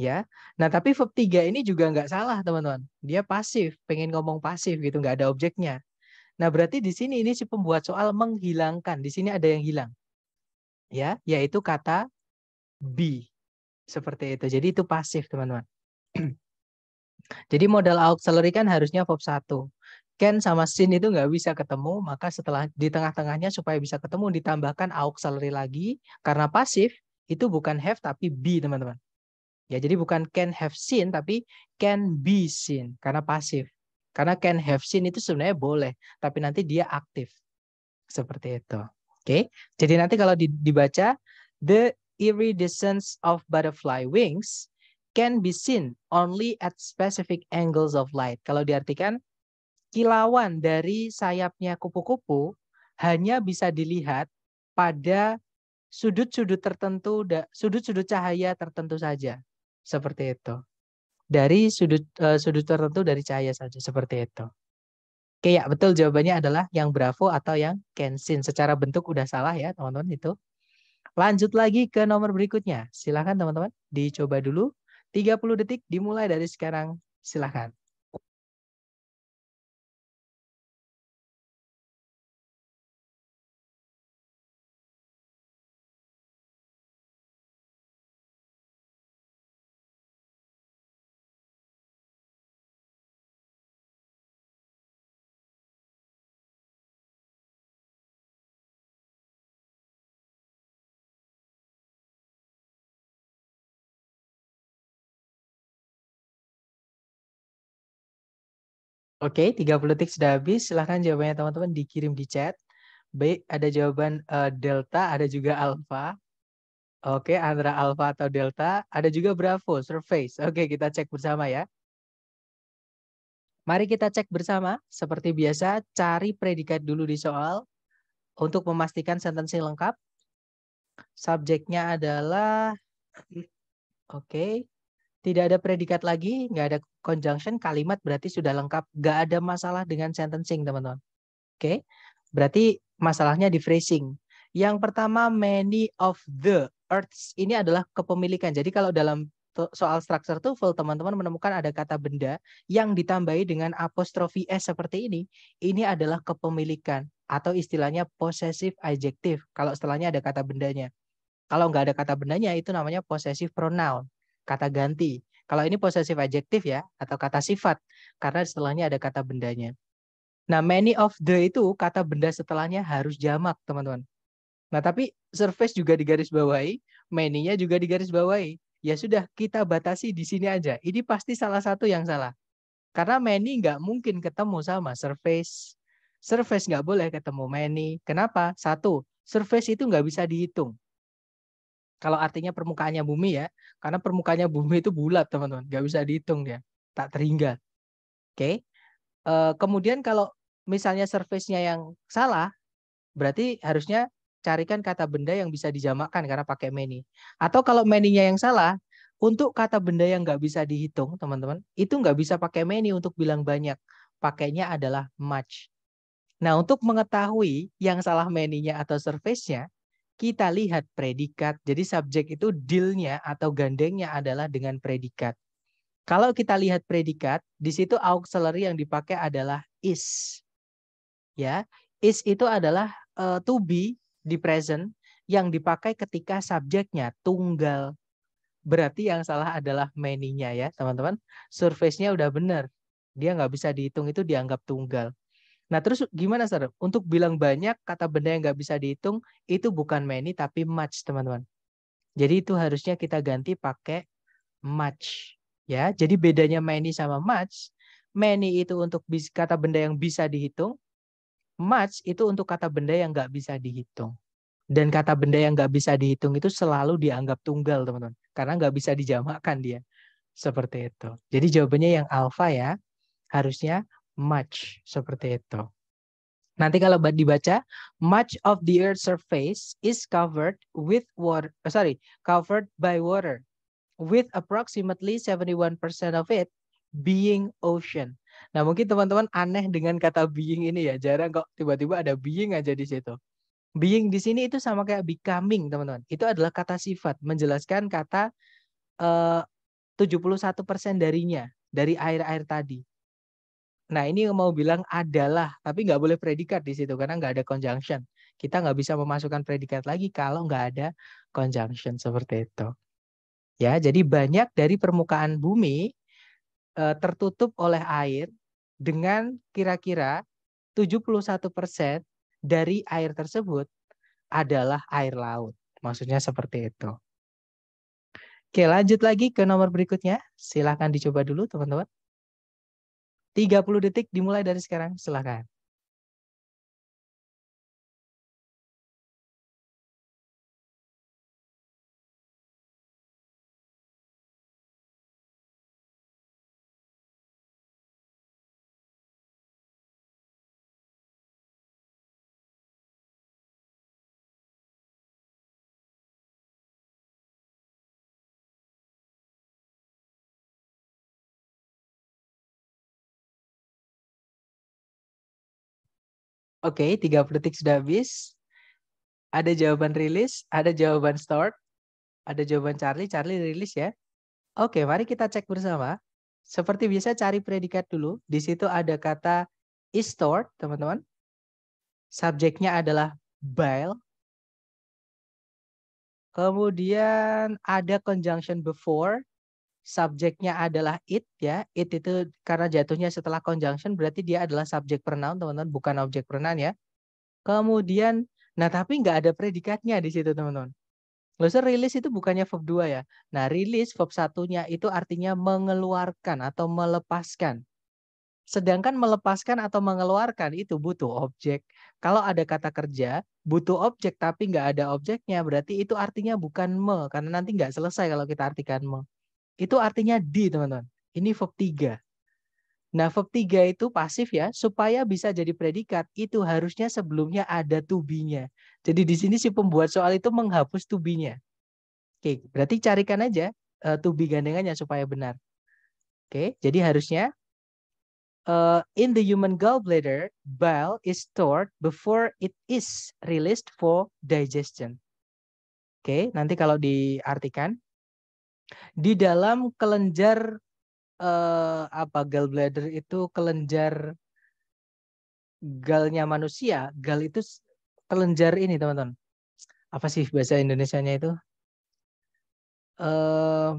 S1: ya. Nah tapi verb 3 ini juga nggak salah teman-teman. Dia pasif, pengen ngomong pasif gitu, nggak ada objeknya. Nah berarti di sini ini si pembuat soal menghilangkan. Di sini ada yang hilang, ya, yaitu kata be seperti itu. Jadi itu pasif teman-teman. Jadi modal auxiliary kan harusnya verb 1. Can sama sin itu nggak bisa ketemu, maka setelah di tengah-tengahnya supaya bisa ketemu ditambahkan auxiliary lagi karena pasif itu bukan have tapi be teman-teman. Ya, jadi bukan can have seen tapi can be seen karena pasif. Karena can have seen itu sebenarnya boleh, tapi nanti dia aktif. Seperti itu. Oke. Okay? Jadi nanti kalau dibaca the iridescence of butterfly wings can be seen only at specific angles of light. Kalau diartikan kilauan dari sayapnya kupu-kupu hanya bisa dilihat pada sudut-sudut tertentu, sudut-sudut cahaya tertentu saja seperti itu. Dari sudut uh, sudut tertentu dari cahaya saja seperti itu. Oke ya, betul jawabannya adalah yang Bravo atau yang Kenshin. Secara bentuk udah salah ya, teman-teman itu. Lanjut lagi ke nomor berikutnya. Silahkan teman-teman dicoba dulu. 30 detik dimulai dari sekarang. Silahkan. Oke, okay, 30 detik sudah habis. Silahkan jawabannya teman-teman dikirim di chat. Baik, ada jawaban uh, delta, ada juga alfa. Oke, okay, antara alfa atau delta. Ada juga bravo, surface. Oke, okay, kita cek bersama ya. Mari kita cek bersama. Seperti biasa, cari predikat dulu di soal untuk memastikan sentensi lengkap. Subjeknya adalah... Oke, tidak ada predikat lagi, nggak ada conjunction, kalimat berarti sudah lengkap. Nggak ada masalah dengan sentencing, teman-teman. Oke, okay? berarti masalahnya di phrasing. Yang pertama, many of the earths. Ini adalah kepemilikan. Jadi kalau dalam soal structure full, teman-teman menemukan ada kata benda yang ditambahi dengan apostrofi s seperti ini ini adalah kepemilikan atau istilahnya possessive adjective kalau setelahnya ada kata bendanya kalau nggak ada kata bendanya itu namanya possessive pronoun kata ganti. Kalau ini posesif adjektif ya, atau kata sifat, karena setelahnya ada kata bendanya. Nah, many of the itu kata benda setelahnya harus jamak, teman-teman. Nah, tapi surface juga digarisbawahi, many-nya juga digarisbawahi. Ya sudah, kita batasi di sini aja. Ini pasti salah satu yang salah. Karena many nggak mungkin ketemu sama surface. Surface nggak boleh ketemu many. Kenapa? Satu, surface itu nggak bisa dihitung. Kalau artinya permukaannya bumi ya, karena permukaannya bumi itu bulat teman-teman, nggak bisa dihitung ya, tak terhingga. Oke. Okay? Uh, eh, kemudian kalau misalnya surface-nya yang salah, berarti harusnya carikan kata benda yang bisa dijamakkan karena pakai many. Atau kalau many-nya yang salah, untuk kata benda yang nggak bisa dihitung, teman-teman, itu nggak bisa pakai many untuk bilang banyak. Pakainya adalah much. Nah, untuk mengetahui yang salah many-nya atau surface-nya, kita lihat predikat. Jadi subjek itu dealnya atau gandengnya adalah dengan predikat. Kalau kita lihat predikat, di situ auxiliary yang dipakai adalah is. Ya, is itu adalah uh, to be di present yang dipakai ketika subjeknya tunggal. Berarti yang salah adalah many-nya ya, teman-teman. Surface-nya udah benar. Dia nggak bisa dihitung itu dianggap tunggal. Nah terus gimana Sar? Untuk bilang banyak kata benda yang nggak bisa dihitung itu bukan many tapi much teman-teman. Jadi itu harusnya kita ganti pakai much ya. Jadi bedanya many sama much, many itu untuk kata benda yang bisa dihitung, much itu untuk kata benda yang nggak bisa dihitung. Dan kata benda yang nggak bisa dihitung itu selalu dianggap tunggal teman-teman, karena nggak bisa dijamakkan dia. Seperti itu. Jadi jawabannya yang alfa ya, harusnya much seperti itu. Nanti kalau dibaca, much of the earth's surface is covered with water. Eh, sorry, covered by water, with approximately 71% of it being ocean. Nah mungkin teman-teman aneh dengan kata being ini ya, jarang kok tiba-tiba ada being aja di situ. Being di sini itu sama kayak becoming teman-teman. Itu adalah kata sifat menjelaskan kata eh, uh, 71% darinya dari air-air tadi. Nah ini mau bilang adalah, tapi nggak boleh predikat di situ karena nggak ada conjunction. Kita nggak bisa memasukkan predikat lagi kalau nggak ada conjunction seperti itu. Ya, jadi banyak dari permukaan bumi e, tertutup oleh air dengan kira-kira 71% dari air tersebut adalah air laut. Maksudnya seperti itu. Oke, lanjut lagi ke nomor berikutnya. Silahkan dicoba dulu, teman-teman. 30
S2: detik dimulai dari sekarang. Silahkan. Oke, okay, 30 detik sudah habis.
S1: Ada jawaban rilis, ada jawaban start, ada jawaban Charlie, Charlie rilis ya. Oke, okay, mari kita cek bersama. Seperti biasa cari predikat dulu. Di situ ada kata is stored, teman-teman. Subjeknya adalah bile. Kemudian ada conjunction before, subjeknya adalah it ya. It itu karena jatuhnya setelah conjunction berarti dia adalah subjek pronoun teman-teman bukan objek pronoun ya. Kemudian nah tapi nggak ada predikatnya di situ teman-teman. Loser release itu bukannya verb 2 ya. Nah, release verb satunya itu artinya mengeluarkan atau melepaskan. Sedangkan melepaskan atau mengeluarkan itu butuh objek. Kalau ada kata kerja, butuh objek tapi nggak ada objeknya, berarti itu artinya bukan me, karena nanti nggak selesai kalau kita artikan me. Itu artinya di, teman-teman. Ini verb 3. Nah, verb 3 itu pasif ya. Supaya bisa jadi predikat, itu harusnya sebelumnya ada be-nya. Jadi di sini si pembuat soal itu menghapus tubinya. Oke, berarti carikan aja uh, eh, tubi gandengannya supaya benar. Oke, jadi harusnya uh, in the human gallbladder, bile is stored before it is released for digestion. Oke, nanti kalau diartikan di dalam kelenjar eh, apa gallbladder itu kelenjar galnya manusia, gal itu kelenjar ini teman-teman. Apa sih bahasa Indonesia-nya itu? Eh,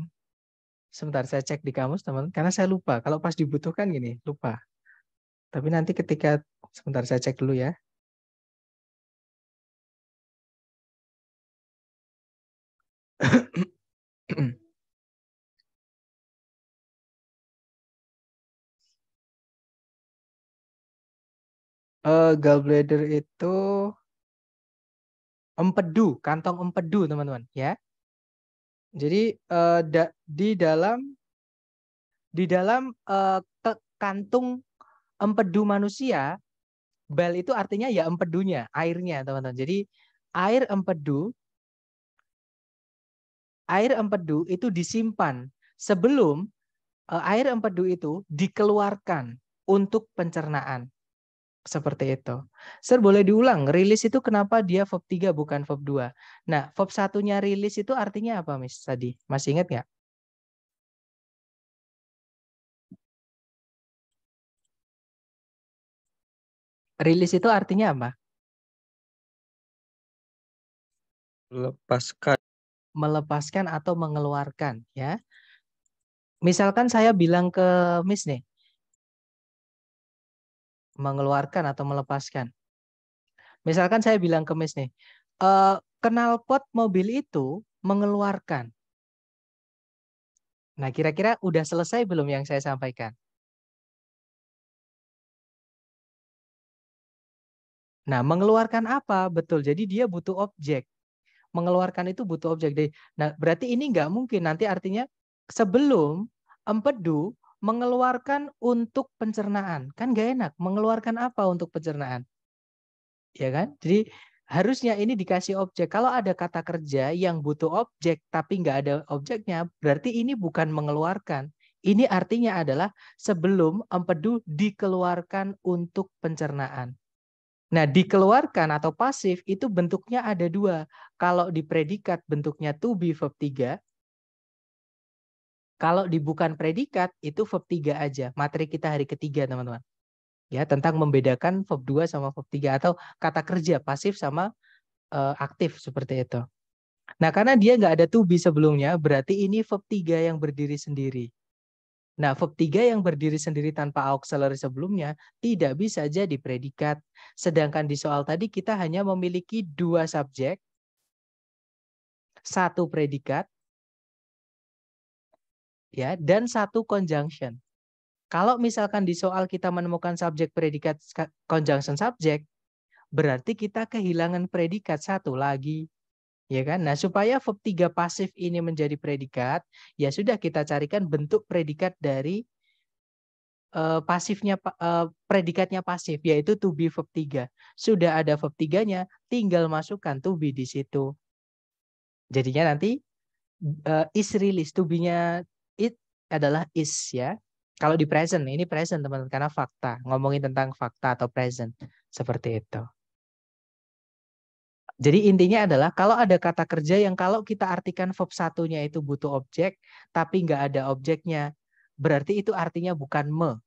S1: sebentar saya cek di kamus teman, karena saya lupa. Kalau pas dibutuhkan gini, lupa. Tapi nanti ketika sebentar saya cek dulu ya.
S2: uh, gallbladder itu
S1: empedu, kantong empedu, teman-teman, ya. Jadi uh, da, di dalam di dalam uh, ke, kantung empedu manusia, bel itu artinya ya empedunya, airnya, teman-teman. Jadi air empedu air empedu itu disimpan sebelum air empedu itu dikeluarkan untuk pencernaan seperti itu. Sir boleh diulang, rilis itu kenapa dia FOB 3 bukan FOB 2? Nah, FOB satunya rilis itu artinya apa, Miss tadi? Masih ingat nggak?
S2: Rilis itu artinya apa? Melepaskan.
S3: Melepaskan atau mengeluarkan, ya. Misalkan saya bilang ke Miss nih,
S1: mengeluarkan atau melepaskan. Misalkan saya bilang ke Miss nih, e, eh, knalpot mobil itu mengeluarkan.
S3: Nah, kira-kira udah selesai belum yang saya sampaikan?
S1: Nah, mengeluarkan apa? Betul. Jadi dia butuh objek. Mengeluarkan itu butuh objek. Nah, berarti ini nggak mungkin. Nanti artinya sebelum empedu mengeluarkan untuk pencernaan. Kan gak enak, mengeluarkan apa untuk pencernaan? Ya kan? Jadi harusnya ini dikasih objek. Kalau ada kata kerja yang butuh objek tapi nggak ada objeknya, berarti ini bukan mengeluarkan. Ini artinya adalah sebelum empedu dikeluarkan untuk pencernaan. Nah, dikeluarkan atau pasif itu bentuknya ada dua. Kalau di predikat bentuknya to be verb 3, kalau dibukan predikat itu verb 3 aja. Materi kita hari ketiga, teman-teman. Ya, tentang membedakan verb 2 sama verb 3 atau kata kerja pasif sama uh, aktif seperti itu. Nah, karena dia nggak ada to be sebelumnya, berarti ini verb 3 yang berdiri sendiri. Nah, verb 3 yang berdiri sendiri tanpa auxiliary sebelumnya tidak bisa jadi predikat. Sedangkan di soal tadi kita hanya memiliki dua subjek, satu predikat, ya dan satu conjunction. Kalau misalkan di soal kita menemukan subjek predikat conjunction subjek, berarti kita kehilangan predikat satu lagi. Ya kan? Nah, supaya verb 3 pasif ini menjadi predikat, ya sudah kita carikan bentuk predikat dari uh, pasifnya uh, predikatnya pasif yaitu to be verb 3. Sudah ada verb 3-nya, tinggal masukkan to be di situ. Jadinya nanti uh, is released to be-nya adalah is ya. Kalau di present, ini present teman-teman karena fakta. Ngomongin tentang fakta atau present seperti itu. Jadi intinya adalah kalau ada kata kerja yang kalau kita artikan verb satunya itu butuh objek, tapi nggak ada objeknya, berarti itu artinya bukan me.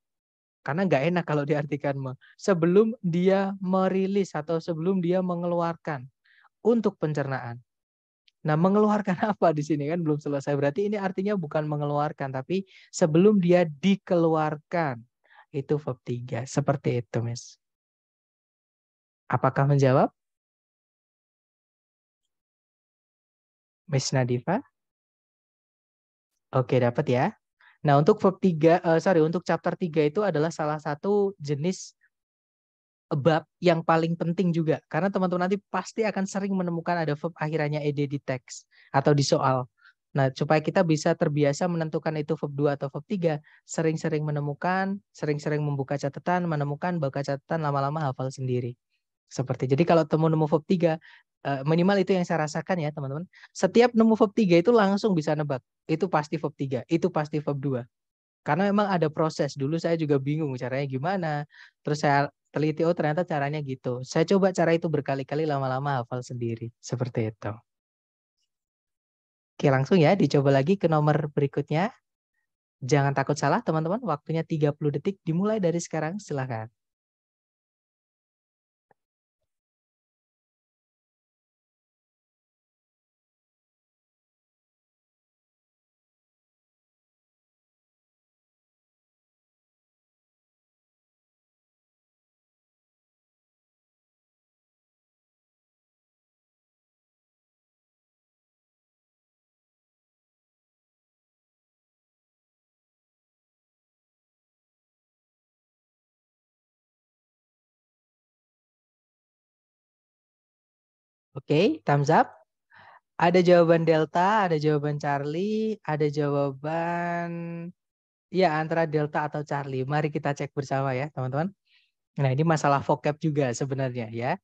S1: Karena nggak enak kalau diartikan me. Sebelum dia merilis atau sebelum dia mengeluarkan untuk pencernaan. Nah, mengeluarkan apa di sini kan belum selesai. Berarti ini artinya bukan mengeluarkan, tapi sebelum dia dikeluarkan. Itu verb 3. Seperti itu, Miss. Apakah menjawab?
S2: Miss Nadifa?
S1: Oke, dapat ya. Nah, untuk verb 3, uh, eh, sorry, untuk chapter 3 itu adalah salah satu jenis bab yang paling penting juga karena teman-teman nanti pasti akan sering menemukan ada verb akhirannya ed di teks atau di soal. Nah, supaya kita bisa terbiasa menentukan itu verb 2 atau verb 3, sering-sering menemukan, sering-sering membuka catatan, menemukan, baca catatan, lama-lama hafal sendiri. Seperti. Jadi kalau temu nemu verb 3, eh, minimal itu yang saya rasakan ya, teman-teman. Setiap nemu verb 3 itu langsung bisa nebak. Itu pasti verb 3, itu pasti verb 2 karena memang ada proses dulu saya juga bingung caranya gimana terus saya teliti oh ternyata caranya gitu. Saya coba cara itu berkali-kali lama-lama hafal sendiri. Seperti itu. Oke langsung ya dicoba lagi ke nomor berikutnya. Jangan takut salah teman-teman. Waktunya 30 detik dimulai dari sekarang. Silahkan. Oke, okay, thumbs up. Ada jawaban delta, ada jawaban Charlie, ada jawaban ya antara delta atau Charlie. Mari kita cek bersama ya, teman-teman. Nah, ini masalah vocab juga sebenarnya ya.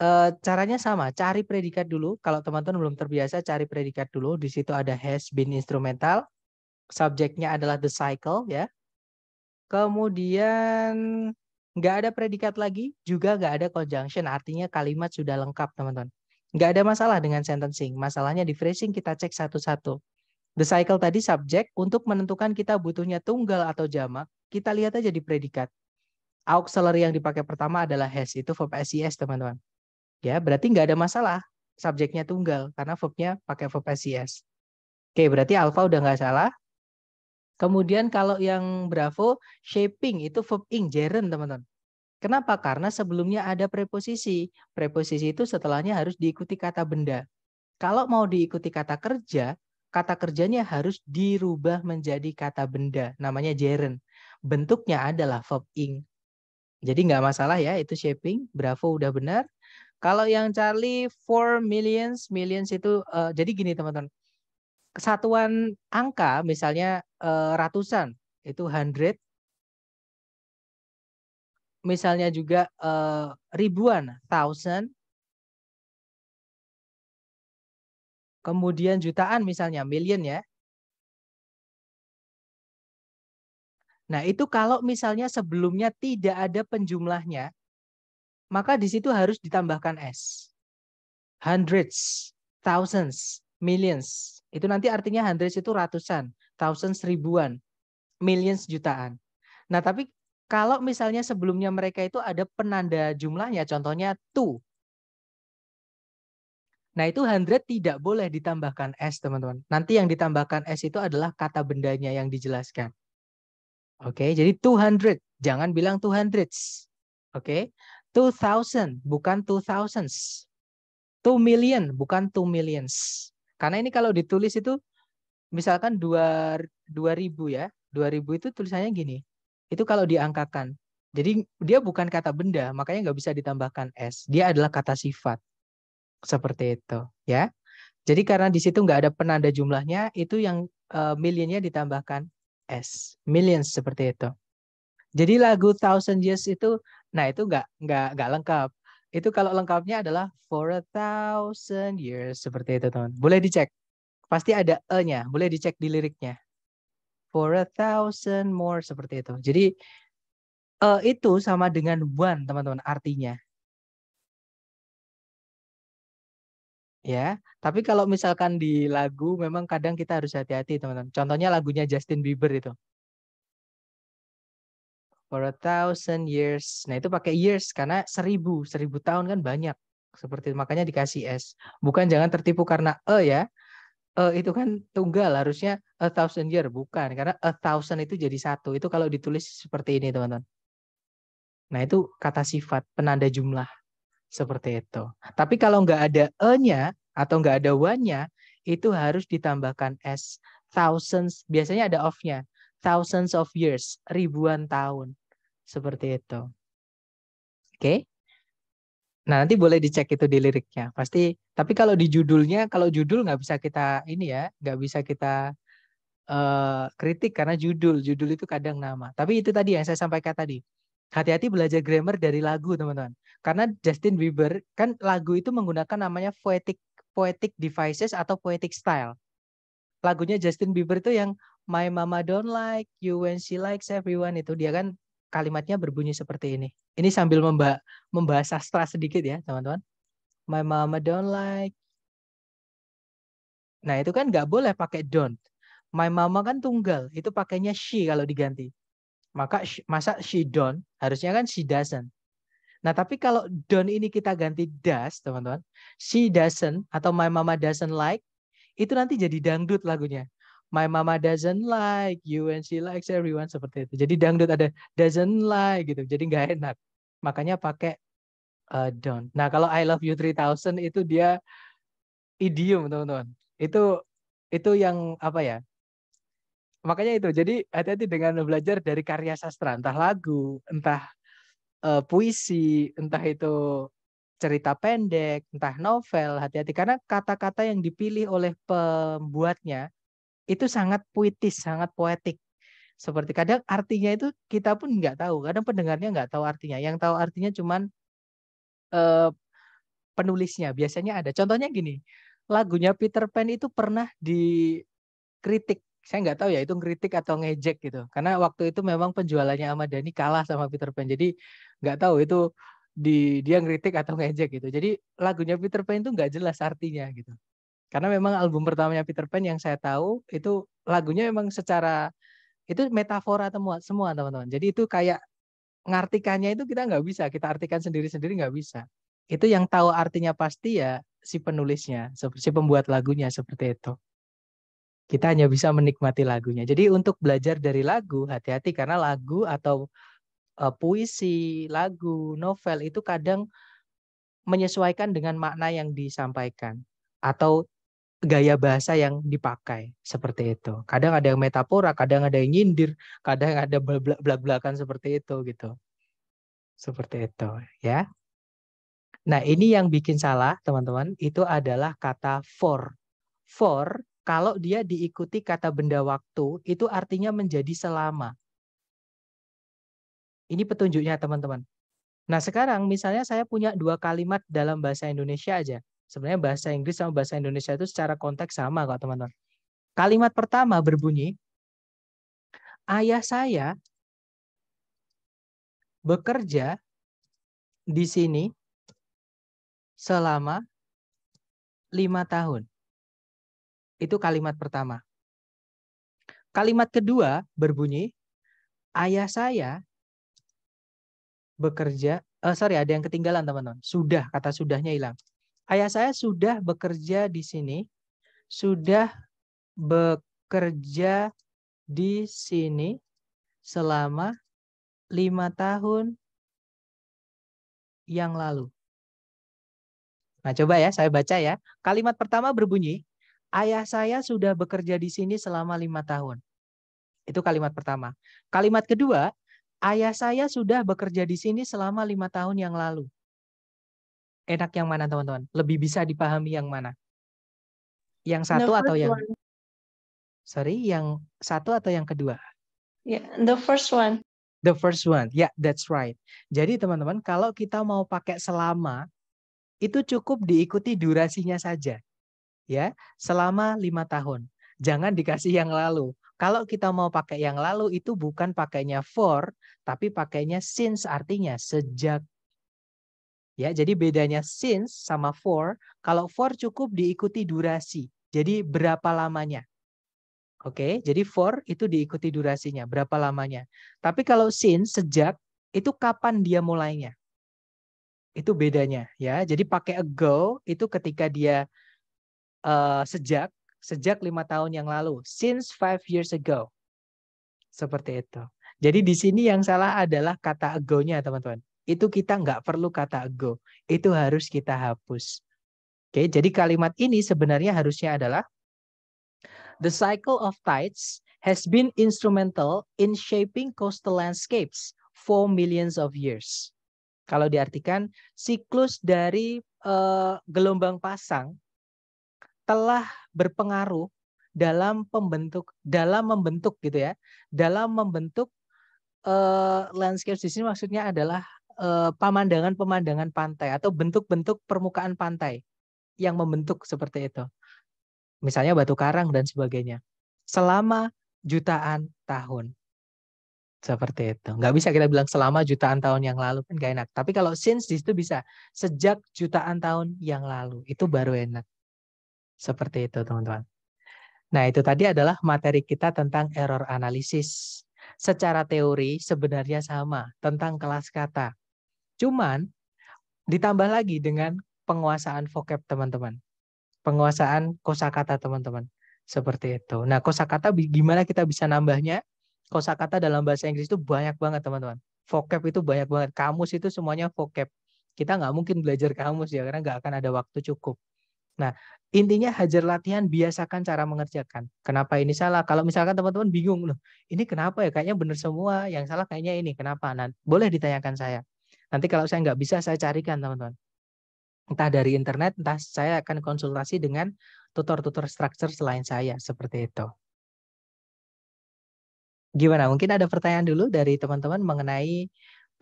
S1: E, caranya sama, cari predikat dulu. Kalau teman-teman belum terbiasa, cari predikat dulu. Di situ ada has been instrumental. Subjeknya adalah the cycle ya. Kemudian Nggak ada predikat lagi, juga nggak ada conjunction, artinya kalimat sudah lengkap, teman-teman. Nggak ada masalah dengan sentencing. Masalahnya di phrasing kita cek satu-satu. The cycle tadi subjek, untuk menentukan kita butuhnya tunggal atau jamak, kita lihat aja di predikat. Auxiliary yang dipakai pertama adalah has, itu verb SES, teman-teman. Ya, berarti nggak ada masalah. Subjeknya tunggal, karena verbnya pakai verb SES. Oke, berarti alpha udah nggak salah, Kemudian kalau yang Bravo, shaping itu verb ing jeren teman-teman. Kenapa? Karena sebelumnya ada preposisi. Preposisi itu setelahnya harus diikuti kata benda. Kalau mau diikuti kata kerja, kata kerjanya harus dirubah menjadi kata benda, namanya jeren. Bentuknya adalah verb ing. Jadi nggak masalah ya, itu shaping. Bravo udah benar. Kalau yang Charlie, 4 millions, millions itu, uh, jadi gini teman-teman kesatuan angka misalnya eh, ratusan itu hundred
S3: misalnya juga eh, ribuan thousand kemudian jutaan misalnya million ya Nah, itu kalau misalnya sebelumnya
S1: tidak ada penjumlahnya, maka di situ harus ditambahkan S. Hundreds, thousands, millions, itu nanti artinya hundreds itu ratusan, thousands ribuan, millions jutaan. Nah, tapi kalau misalnya sebelumnya mereka itu ada penanda jumlahnya, contohnya two. Nah, itu hundred tidak boleh ditambahkan S, teman-teman. Nanti yang ditambahkan S itu adalah kata bendanya yang dijelaskan. Oke, okay, jadi 200. Jangan bilang 200 hundreds. Oke, okay? 2000 bukan 2000s. 2 million bukan 2 millions. Karena ini kalau ditulis itu misalkan 2 2000 ya. 2000 itu tulisannya gini. Itu kalau diangkakan. Jadi dia bukan kata benda, makanya nggak bisa ditambahkan s. Dia adalah kata sifat. Seperti itu, ya. Jadi karena di situ nggak ada penanda jumlahnya, itu yang uh, millionnya ditambahkan s. Millions seperti itu. Jadi lagu Thousand Years itu, nah itu nggak nggak nggak lengkap. Itu kalau lengkapnya adalah for a thousand years seperti itu teman. Boleh dicek. Pasti ada e-nya. Boleh dicek di liriknya. For a thousand more seperti itu. Jadi e
S3: itu sama dengan one teman-teman artinya.
S1: ya. Tapi kalau misalkan di lagu memang kadang kita harus hati-hati, teman-teman. Contohnya lagunya Justin Bieber itu for a thousand years. Nah, itu pakai years karena seribu, seribu tahun kan banyak. Seperti makanya dikasih S. Bukan jangan tertipu karena E ya. E itu kan tunggal, harusnya a thousand year. Bukan, karena a thousand itu jadi satu. Itu kalau ditulis seperti ini, teman-teman. Nah, itu kata sifat, penanda jumlah. Seperti itu. Tapi kalau nggak ada E-nya atau nggak ada W-nya, itu harus ditambahkan S. Thousands, biasanya ada of-nya thousands of years, ribuan tahun. Seperti itu. Oke. Okay? Nah, nanti boleh dicek itu di liriknya. Pasti, tapi kalau di judulnya, kalau judul nggak bisa kita ini ya, nggak bisa kita uh, kritik karena judul. Judul itu kadang nama. Tapi itu tadi yang saya sampaikan tadi. Hati-hati belajar grammar dari lagu, teman-teman. Karena Justin Bieber, kan lagu itu menggunakan namanya poetic poetic devices atau poetic style. Lagunya Justin Bieber itu yang My Mama Don't Like You When She Likes Everyone itu dia kan kalimatnya berbunyi seperti ini. Ini sambil memba membahas sastra sedikit ya, teman-teman. My mama don't like. Nah, itu kan nggak boleh pakai don't. My mama kan tunggal, itu pakainya she kalau diganti. Maka masa she don't, harusnya kan she doesn't. Nah, tapi kalau don't ini kita ganti does, teman-teman. She doesn't atau my mama doesn't like, itu nanti jadi dangdut lagunya my mama doesn't like you and she likes everyone seperti itu. Jadi dangdut ada doesn't like gitu. Jadi nggak enak. Makanya pakai uh, don't. Nah, kalau I love you 3000 itu dia idiom, teman-teman. Itu itu yang apa ya? Makanya itu. Jadi hati-hati dengan belajar dari karya sastra, entah lagu, entah uh, puisi, entah itu cerita pendek, entah novel, hati-hati karena kata-kata yang dipilih oleh pembuatnya itu sangat puitis, sangat poetik. Seperti kadang artinya itu kita pun nggak tahu, kadang pendengarnya nggak tahu artinya. Yang tahu artinya cuman eh, penulisnya. Biasanya ada. Contohnya gini, lagunya Peter Pan itu pernah dikritik. Saya nggak tahu ya itu kritik atau ngejek gitu. Karena waktu itu memang penjualannya Ahmad Dhani kalah sama Peter Pan. Jadi nggak tahu itu di dia ngeritik atau ngejek gitu. Jadi lagunya Peter Pan itu nggak jelas artinya gitu. Karena memang album pertamanya Peter Pan yang saya tahu itu lagunya memang secara itu metafora semua semua teman-teman. Jadi itu kayak ngartikannya itu kita nggak bisa, kita artikan sendiri-sendiri nggak bisa. Itu yang tahu artinya pasti ya si penulisnya, si pembuat lagunya seperti itu. Kita hanya bisa menikmati lagunya. Jadi untuk belajar dari lagu hati-hati karena lagu atau uh, puisi, lagu, novel itu kadang menyesuaikan dengan makna yang disampaikan atau gaya bahasa yang dipakai seperti itu. Kadang ada yang metafora, kadang ada yang nyindir, kadang ada belak-belakan seperti itu gitu. Seperti itu ya. Nah, ini yang bikin salah, teman-teman, itu adalah kata for. For kalau dia diikuti kata benda waktu, itu artinya menjadi selama. Ini petunjuknya, teman-teman. Nah, sekarang misalnya saya punya dua kalimat dalam bahasa Indonesia aja. Sebenarnya bahasa Inggris sama bahasa Indonesia itu secara konteks sama kok teman-teman. Kalimat pertama berbunyi, ayah saya
S3: bekerja di sini selama lima tahun. Itu kalimat pertama.
S1: Kalimat kedua berbunyi, ayah saya bekerja, oh sorry ada yang ketinggalan teman-teman, sudah, kata sudahnya hilang. Ayah saya sudah bekerja di sini, sudah bekerja di sini selama lima tahun
S3: yang lalu. Nah, coba ya, saya
S1: baca ya. Kalimat pertama berbunyi, ayah saya sudah bekerja di sini selama lima tahun. Itu kalimat pertama. Kalimat kedua, ayah saya sudah bekerja di sini selama lima tahun yang lalu enak yang mana teman-teman? Lebih bisa dipahami yang mana? Yang satu atau yang one. sorry, yang satu atau yang kedua? Yeah, the first one. The first one, ya yeah, that's right. Jadi teman-teman kalau kita mau pakai selama itu cukup diikuti durasinya saja, ya selama lima tahun. Jangan dikasih yang lalu. Kalau kita mau pakai yang lalu itu bukan pakainya for, tapi pakainya since artinya sejak Ya, jadi bedanya since sama for, kalau for cukup diikuti durasi. Jadi berapa lamanya? Oke, okay, jadi for itu diikuti durasinya, berapa lamanya. Tapi kalau since sejak itu kapan dia mulainya? Itu bedanya ya. Jadi pakai ago itu ketika dia uh, sejak sejak lima tahun yang lalu, since five years ago. Seperti itu. Jadi di sini yang salah adalah kata ago-nya, teman-teman itu kita nggak perlu kata go. Itu harus kita hapus. Oke, jadi kalimat ini sebenarnya harusnya adalah The cycle of tides has been instrumental in shaping coastal landscapes for millions of years. Kalau diartikan, siklus dari uh, gelombang pasang telah berpengaruh dalam pembentuk dalam membentuk gitu ya, dalam membentuk uh, landscape di sini maksudnya adalah Eh, pemandangan-pemandangan pantai atau bentuk-bentuk permukaan pantai yang membentuk seperti itu. Misalnya batu karang dan sebagainya. Selama jutaan tahun. Seperti itu. Nggak bisa kita bilang selama jutaan tahun yang lalu kan nggak enak. Tapi kalau since itu bisa. Sejak jutaan tahun yang lalu. Itu baru enak. Seperti itu teman-teman. Nah itu tadi adalah materi kita tentang error analisis. Secara teori sebenarnya sama tentang kelas kata. Cuman ditambah lagi dengan penguasaan vocab teman-teman. Penguasaan kosakata teman-teman. Seperti itu. Nah, kosakata gimana kita bisa nambahnya? Kosakata dalam bahasa Inggris itu banyak banget, teman-teman. Vocab itu banyak banget. Kamus itu semuanya vocab. Kita nggak mungkin belajar kamus ya, karena nggak akan ada waktu cukup. Nah, intinya hajar latihan biasakan cara mengerjakan. Kenapa ini salah? Kalau misalkan teman-teman bingung loh, ini kenapa ya? Kayaknya benar semua, yang salah kayaknya ini. Kenapa? Nah, boleh ditanyakan saya. Nanti kalau saya nggak bisa, saya carikan teman-teman. Entah dari internet, entah saya akan konsultasi dengan tutor-tutor structure selain saya, seperti itu. Gimana? Mungkin ada pertanyaan dulu dari teman-teman mengenai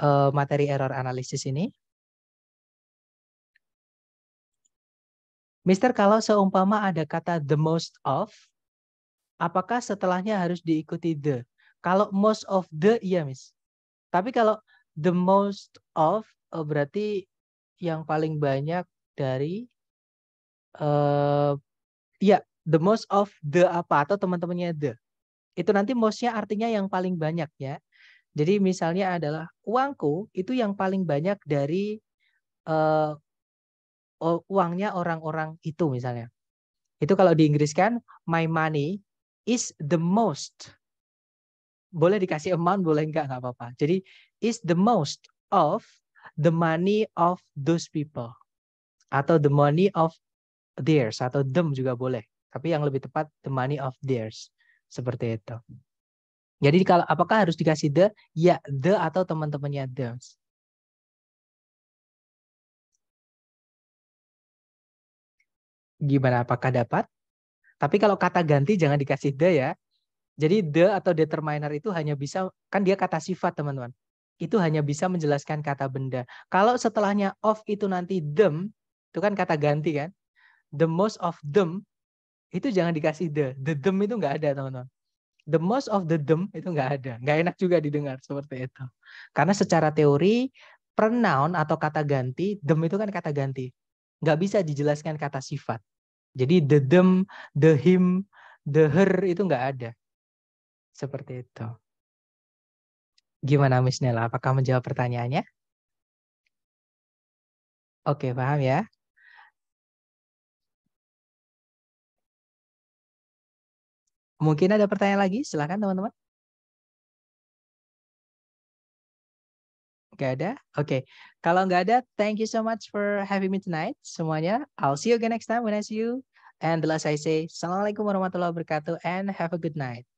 S1: uh,
S3: materi error analisis ini.
S1: Mister, kalau seumpama ada kata the most of, apakah setelahnya harus diikuti the? Kalau most of the, iya, Miss. Tapi kalau the most of uh, berarti yang paling banyak dari uh, eh, ya yeah, the most of the apa atau teman-temannya the itu nanti mostnya artinya yang paling banyak ya jadi misalnya adalah uangku itu yang paling banyak dari uh, uangnya orang-orang itu misalnya itu kalau di Inggris kan my money is the most boleh dikasih amount boleh enggak nggak apa-apa jadi is the most of the money of those people atau the money of theirs atau them juga boleh tapi yang lebih tepat the money of theirs seperti itu jadi kalau apakah harus dikasih the ya the atau teman-temannya theirs gimana apakah dapat tapi kalau kata ganti jangan dikasih the ya jadi the atau determiner itu hanya bisa kan dia kata sifat teman-teman itu hanya bisa menjelaskan kata benda. Kalau setelahnya of itu nanti them, itu kan kata ganti kan. The most of them, itu jangan dikasih the. The them itu nggak ada teman-teman. The most of the them itu nggak ada. Nggak enak juga didengar seperti itu. Karena secara teori, pronoun atau kata ganti, them itu kan kata ganti. Nggak bisa dijelaskan kata sifat. Jadi the them, the him, the her itu nggak ada. Seperti itu. Gimana Miss Nela, apakah menjawab pertanyaannya?
S2: Oke, paham ya? Mungkin ada pertanyaan lagi, silakan teman-teman.
S3: Gak
S1: ada? Oke. Okay. Kalau nggak ada, thank you so much for having me tonight semuanya. I'll see you again next time when I see you. And the last I say, Assalamualaikum warahmatullahi wabarakatuh and have a good night.